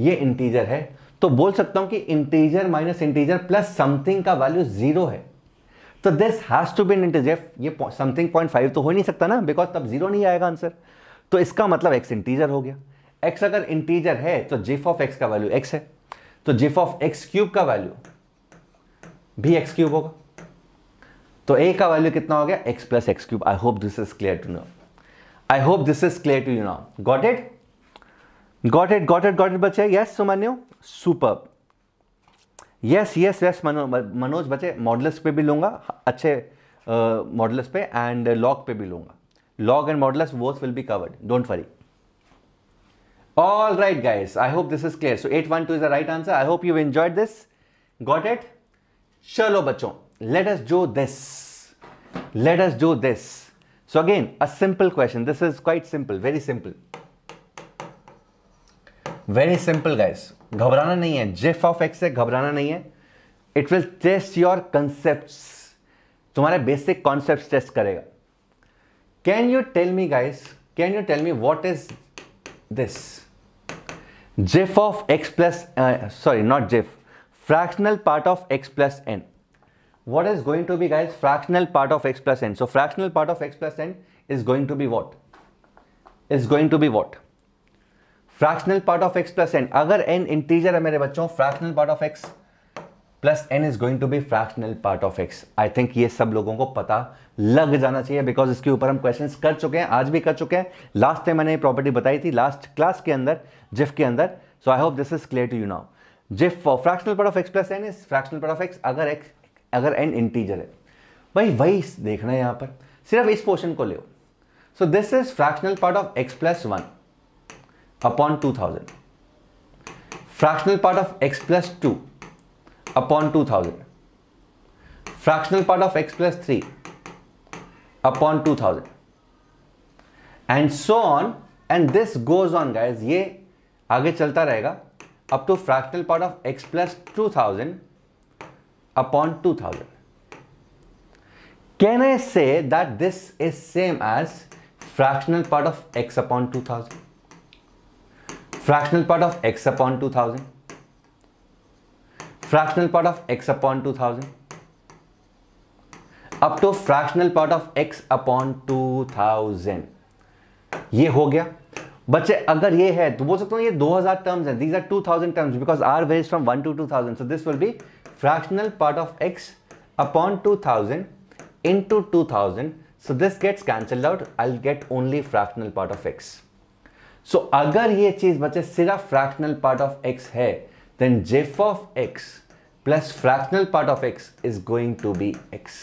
ये integer है तो बोल सकता हूं कि integer minus integer plus something का value zero है तो this has to be an integer ये समथिंग पॉइंट फाइव तो हो नहीं सकता ना बिकॉज तब जीरो नहीं आएगा आंसर तो इसका मतलब एक्स इंटीजर हो गया एक्स अगर इंटीजर है तो जिफ ऑफ एक्स का वैल्यू एक्स है तो जिफ ऑफ एक्स क्यूब का वैल्यू भी एक्स क्यूब होगा तो ए का वैल्यू कितना हो गया x plus x cube I hope this is clear to know I hope this is clear to you know got it got it got it got it बच्चे yes Sumanyu super yes yes yes Manoj बच्चे मॉडल्स पे भी लूंगा अच्छे मॉडल्स पे एंड लॉग पे भी लूंगा log and models those will be covered don't worry guys I hope this is clear so eight one two is the right answer I hope you enjoyed this got it चलो बच्चों let us do this let us do this so again a simple question this is quite simple very simple very simple guys ghabrana nahi hai of x hai ghabrana nahi it will test your concepts tumhare basic concepts test karega can you tell me guys can you tell me what is this jif of x plus uh, sorry not J. fractional part of x plus n what is going to be guys fractional part of x plus n so fractional part of x plus n is going to be what is going to be what fractional part of x plus n अगर n integer है मेरे बच्चों fractional part of x plus n is going to be fractional part of x I think ये सब लोगों को पता लग जाना चाहिए because इसके ऊपर हम questions कर चुके हैं आज भी कर चुके हैं last time मैंने ये property बताई थी last class के अंदर जिफ के अंदर so I hope this is clear to you now GIF for fractional part of x plus n is fractional part of x अगर x अगर एन इंटीजर है भाई वही देखना है यहां पर सिर्फ इस पोर्शन को ले so this is fractional part of x plus one upon two thousand fractional part of x plus two upon two thousand fractional part of x plus three upon two thousand and so on and this goes on guys ये आगे चलता रहेगा up to fractional part of x plus two thousand upon 2000. Can I say that this is same as fractional part of x upon 2000? Fractional part of x upon 2000? Fractional part of x upon 2000? Up to fractional part of x upon 2000. ये हो गया बच्चे अगर ये है तो बोल सकता हूँ ये 2000 टर्म्स हैं these are 2000 terms because are varies from 1 to 2000 so this will be fractional part of x upon 2000 into 2000 so this gets cancelled out i'll get only fractional part of x so agar ye cheez bache sirf fractional part of x hai then j of x plus fractional part of x is going to be x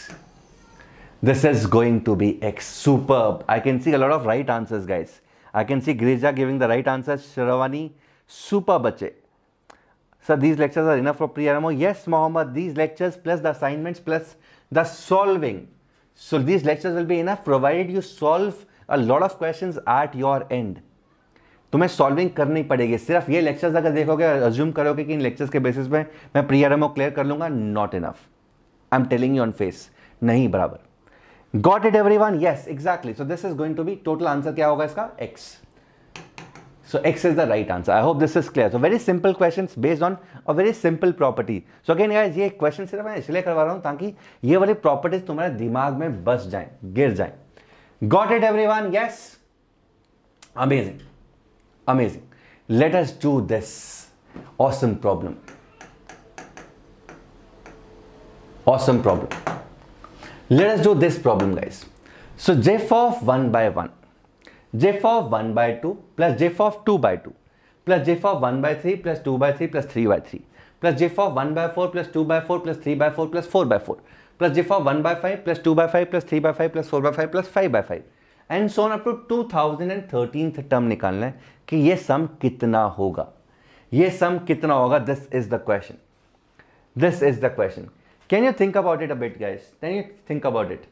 this is going to be x superb i can see a lot of right answers guys i can see grija giving the right answer. shravani super bache Sir, these lectures are enough for pre-RMO. Yes, Mohammed, these lectures plus the assignments plus the solving. So these lectures will be enough provided you solve a lot of questions at your end. तुम्हें सॉल्विंग करनी पड़ेगी सिर्फ ये लेक्चर्स अगर देखोगे अज्यूम करोगे कि इन लेक्चर्स के बेसिस पे मैं प्री आर क्लियर कर लूँगा not enough I am telling you on face नहीं बराबर got it every everyone yes exactly so this is going to be total answer क्या होगा इसका x So X is the right answer. I hope this is clear. So very simple questions based on a very simple property. So again guys ये question सिर्फ मैं इसलिए करवा रहा हूँ ताकि ये वाली properties तुम्हारे दिमाग में बस जाएं, गिर जाएं. Got it everyone? Yes? Amazing. Amazing. Let us do this awesome problem. Awesome problem. Let us do this problem guys. So J of 1 by 1. GIF of one by two plus Jeff of two by two plus Jeff of one by three plus two by three plus three by three plus Jeff of one by four plus two by four plus three by four plus four by four plus Jeff of one by five plus two by five plus three by five plus four by five plus five by five and Son up to two thousand and thirteen term निकालना है कि ये सम कितना होगा ये सम कितना होगा this is the question this is the question can you think about it uh guys can you think about it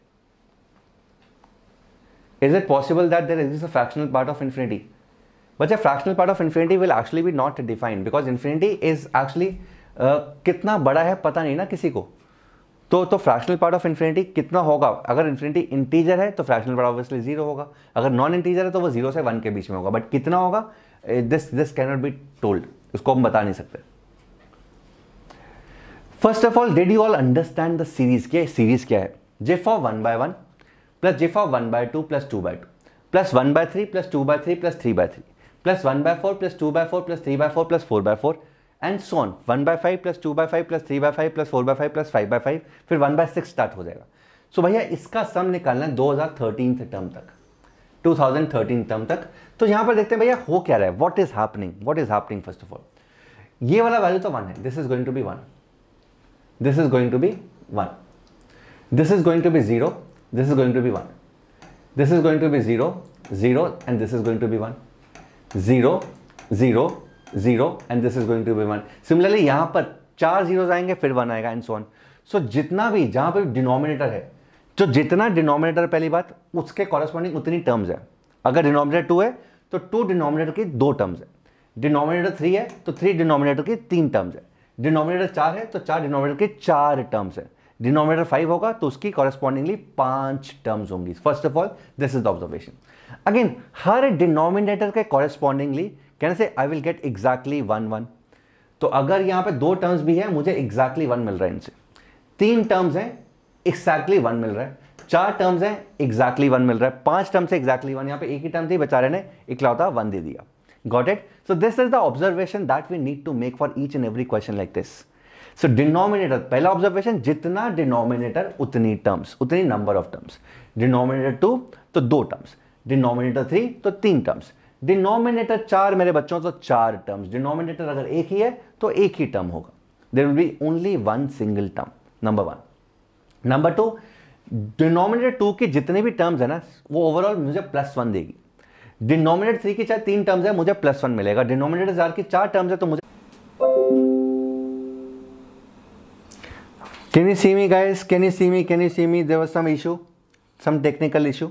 is it possible that there is a fractional part of infinity? But the fractional part of infinity will actually be not defined because infinity is uh, कितना बड़ा है पता नहीं ना किसी को तो तो फ्रैक्शनल पार्ट ऑफ इन्फिनिटी कितना होगा अगर इन्फिनिटी इंटीजर है तो फ्रैक्शनल पार्ट ऑब्वियसली जीरो होगा अगर नॉन इंटीजर है तो वो जीरो से वन के बीच में होगा बट कितना होगा this this can not be told उसको हम बता नहीं सकते first of all did you all understand the series क्या सीरीज क्या है GIF one by one plus GIF one by two plus two by two plus one by three plus two by three plus three by three plus one by four plus two by four plus three by four plus four by four and so on one by five plus two by five plus three by five plus four by five plus five by five फिर वन बाय सिक्स स्टार्ट हो जाएगा सो so भैया इसका सम निकालना है दो हज़ार थर्टीन टर्म तक 2013 टर्म तक तो यहाँ पर देखते हैं भैया हो क्या रहा है what is happening what is happening first of all ये वाला वैल्यू तो वन है this is going to be one this is going to be one this is going to be zero this is going to be 1. This is going to be 0, 0 and this is going to be 1. 0, 0, 0 and this is going to be 1. Similarly यहाँ पर चार जीरोज आएंगे फिर वन आएगा एंड सो ऑन सो जितना भी जहाँ पे डिनोमिनेटर है तो जितना डिनोमिनेटर पहली बात उसके कॉरेस्पॉन्डिंग उतनी टर्म्स है अगर डिनोमिनेटर टू है तो टू डिनोमिनेटर की दो टर्म्स है डिनोमिनेटर थ्री है तो थ्री डिनोमिनेटर की तीन टर्म्स है डिनोमिनेटर चार है तो चार डिनोमिनेटर की चार टर्म्स है डिनोमिनेटर फाइव होगा तो उसकी कॉरेस्पॉन्डिंगली पांच टर्म्स होंगी first of all this is the observation again हर डिनोमिनेटर के correspondingly can say I will get exactly one one तो अगर यहां पे दो टर्म्स भी है मुझे एग्जैक्टली वन मिल रहा है इनसे तीन टर्म्स हैं एग्जैक्टली वन मिल रहा है चार टर्म्स हैं एग्जैक्टली वन मिल रहा है पांच टर्म्स है एग्जैक्टली वन यहां पे एक ही टर्म थी बेचारे ने इकलौता वन दे दिया got it so this is the observation that we need to make for each and every question like this so denominator पहला ऑब्जर्वेशन जितना डिनोमिनेटर उतनी टर्म्स उतनी number of terms denominator two तो दो टर्म्स डिनोमिनेटर थ्री तो तीन टर्म्स डिनोमिनेटर चार मेरे बच्चों तो चार टर्म्स डिनोमिनेटर अगर एक ही है तो एक ही टर्म होगा there will be only one single term number one number two denominator two के जितने भी टर्म्स है ना वो ओवरऑल मुझे प्लस वन देगी डिनोमिनेटर थ्री की चाहे तीन टर्म्स है मुझे प्लस वन मिलेगा डिनोमिनेटर चार की चार टर्म्स है तो मुझे Can you see me guys? Can you see me? Can you see me? There was some issue, some technical issue.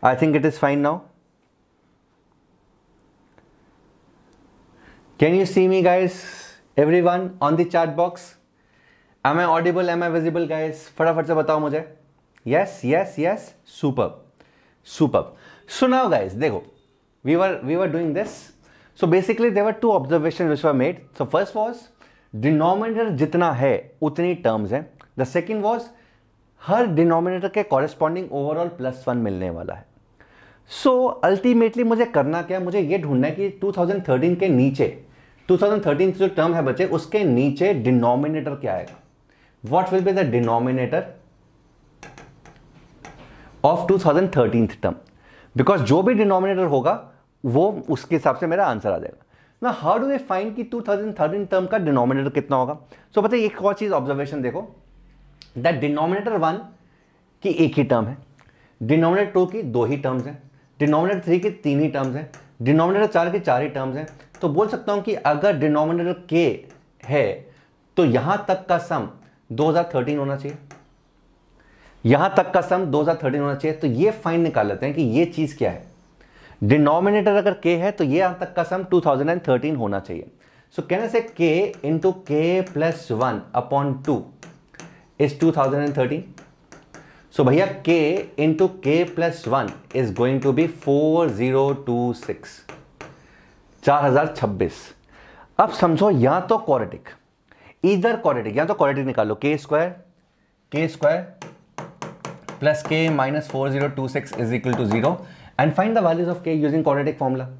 I think it is fine now. Can you see me guys? Everyone on the chat box? Am I audible? Am I visible guys? फटाफट से बताओ मुझे Yes, yes, yes. Superb. Superb. So now guys, देखो we were we were doing this. So basically there were two observations which were made. So first was denominator जितना है उतनी टर्म्स हैं द सेकेंड वॉज हर डिनोमिनेटर के कॉरेस्पॉन्डिंग ओवरऑल प्लस वन मिलने वाला है सो so, अल्टीमेटली मुझे करना क्या मुझे ये ढूंढना है कि 2013 के नीचे 2013 जो टर्म है बच्चे उसके नीचे डिनोमिनेटर क्या आएगा what will be the denominator of two thousand term because जो भी डिनोमिनेटर होगा वो उसके हिसाब से मेरा आंसर आ जाएगा ना हाउ डू वे फाइंड कि 2013 टर्म का डिनोमिनेटर कितना होगा सो so, बताइए एक और चीज़ ऑब्जर्वेशन देखो दैट डिनोमिनेटर वन की एक ही टर्म है डिनोमिनेटर टू की दो ही टर्म्स हैं डिनोमिनेटर थ्री की तीन ही टर्म्स हैं डिनोमिनेटर चार की चार ही टर्म्स हैं तो बोल सकता हूँ कि अगर डिनोमिनेटर के है तो यहाँ तक का सम 2013 होना चाहिए यहां तक का सम 2013 होना चाहिए तो ये फाइन निकाल लेते हैं कि ये चीज़ क्या है डिनोमिनेटर अगर के है तो ये अंत तक का सम 2013 होना चाहिए so can say k into k plus one upon two is two thousand and thirteen so भैया k into k plus one is going to be four zero two six चार हजार छब्बीस अब समझो या तो क्वारिटिक इधर क्वारिटिक या तो निकाल निकालो k square k square plus k minus four zero two six is equal to zero and find the values of k using quadratic formula.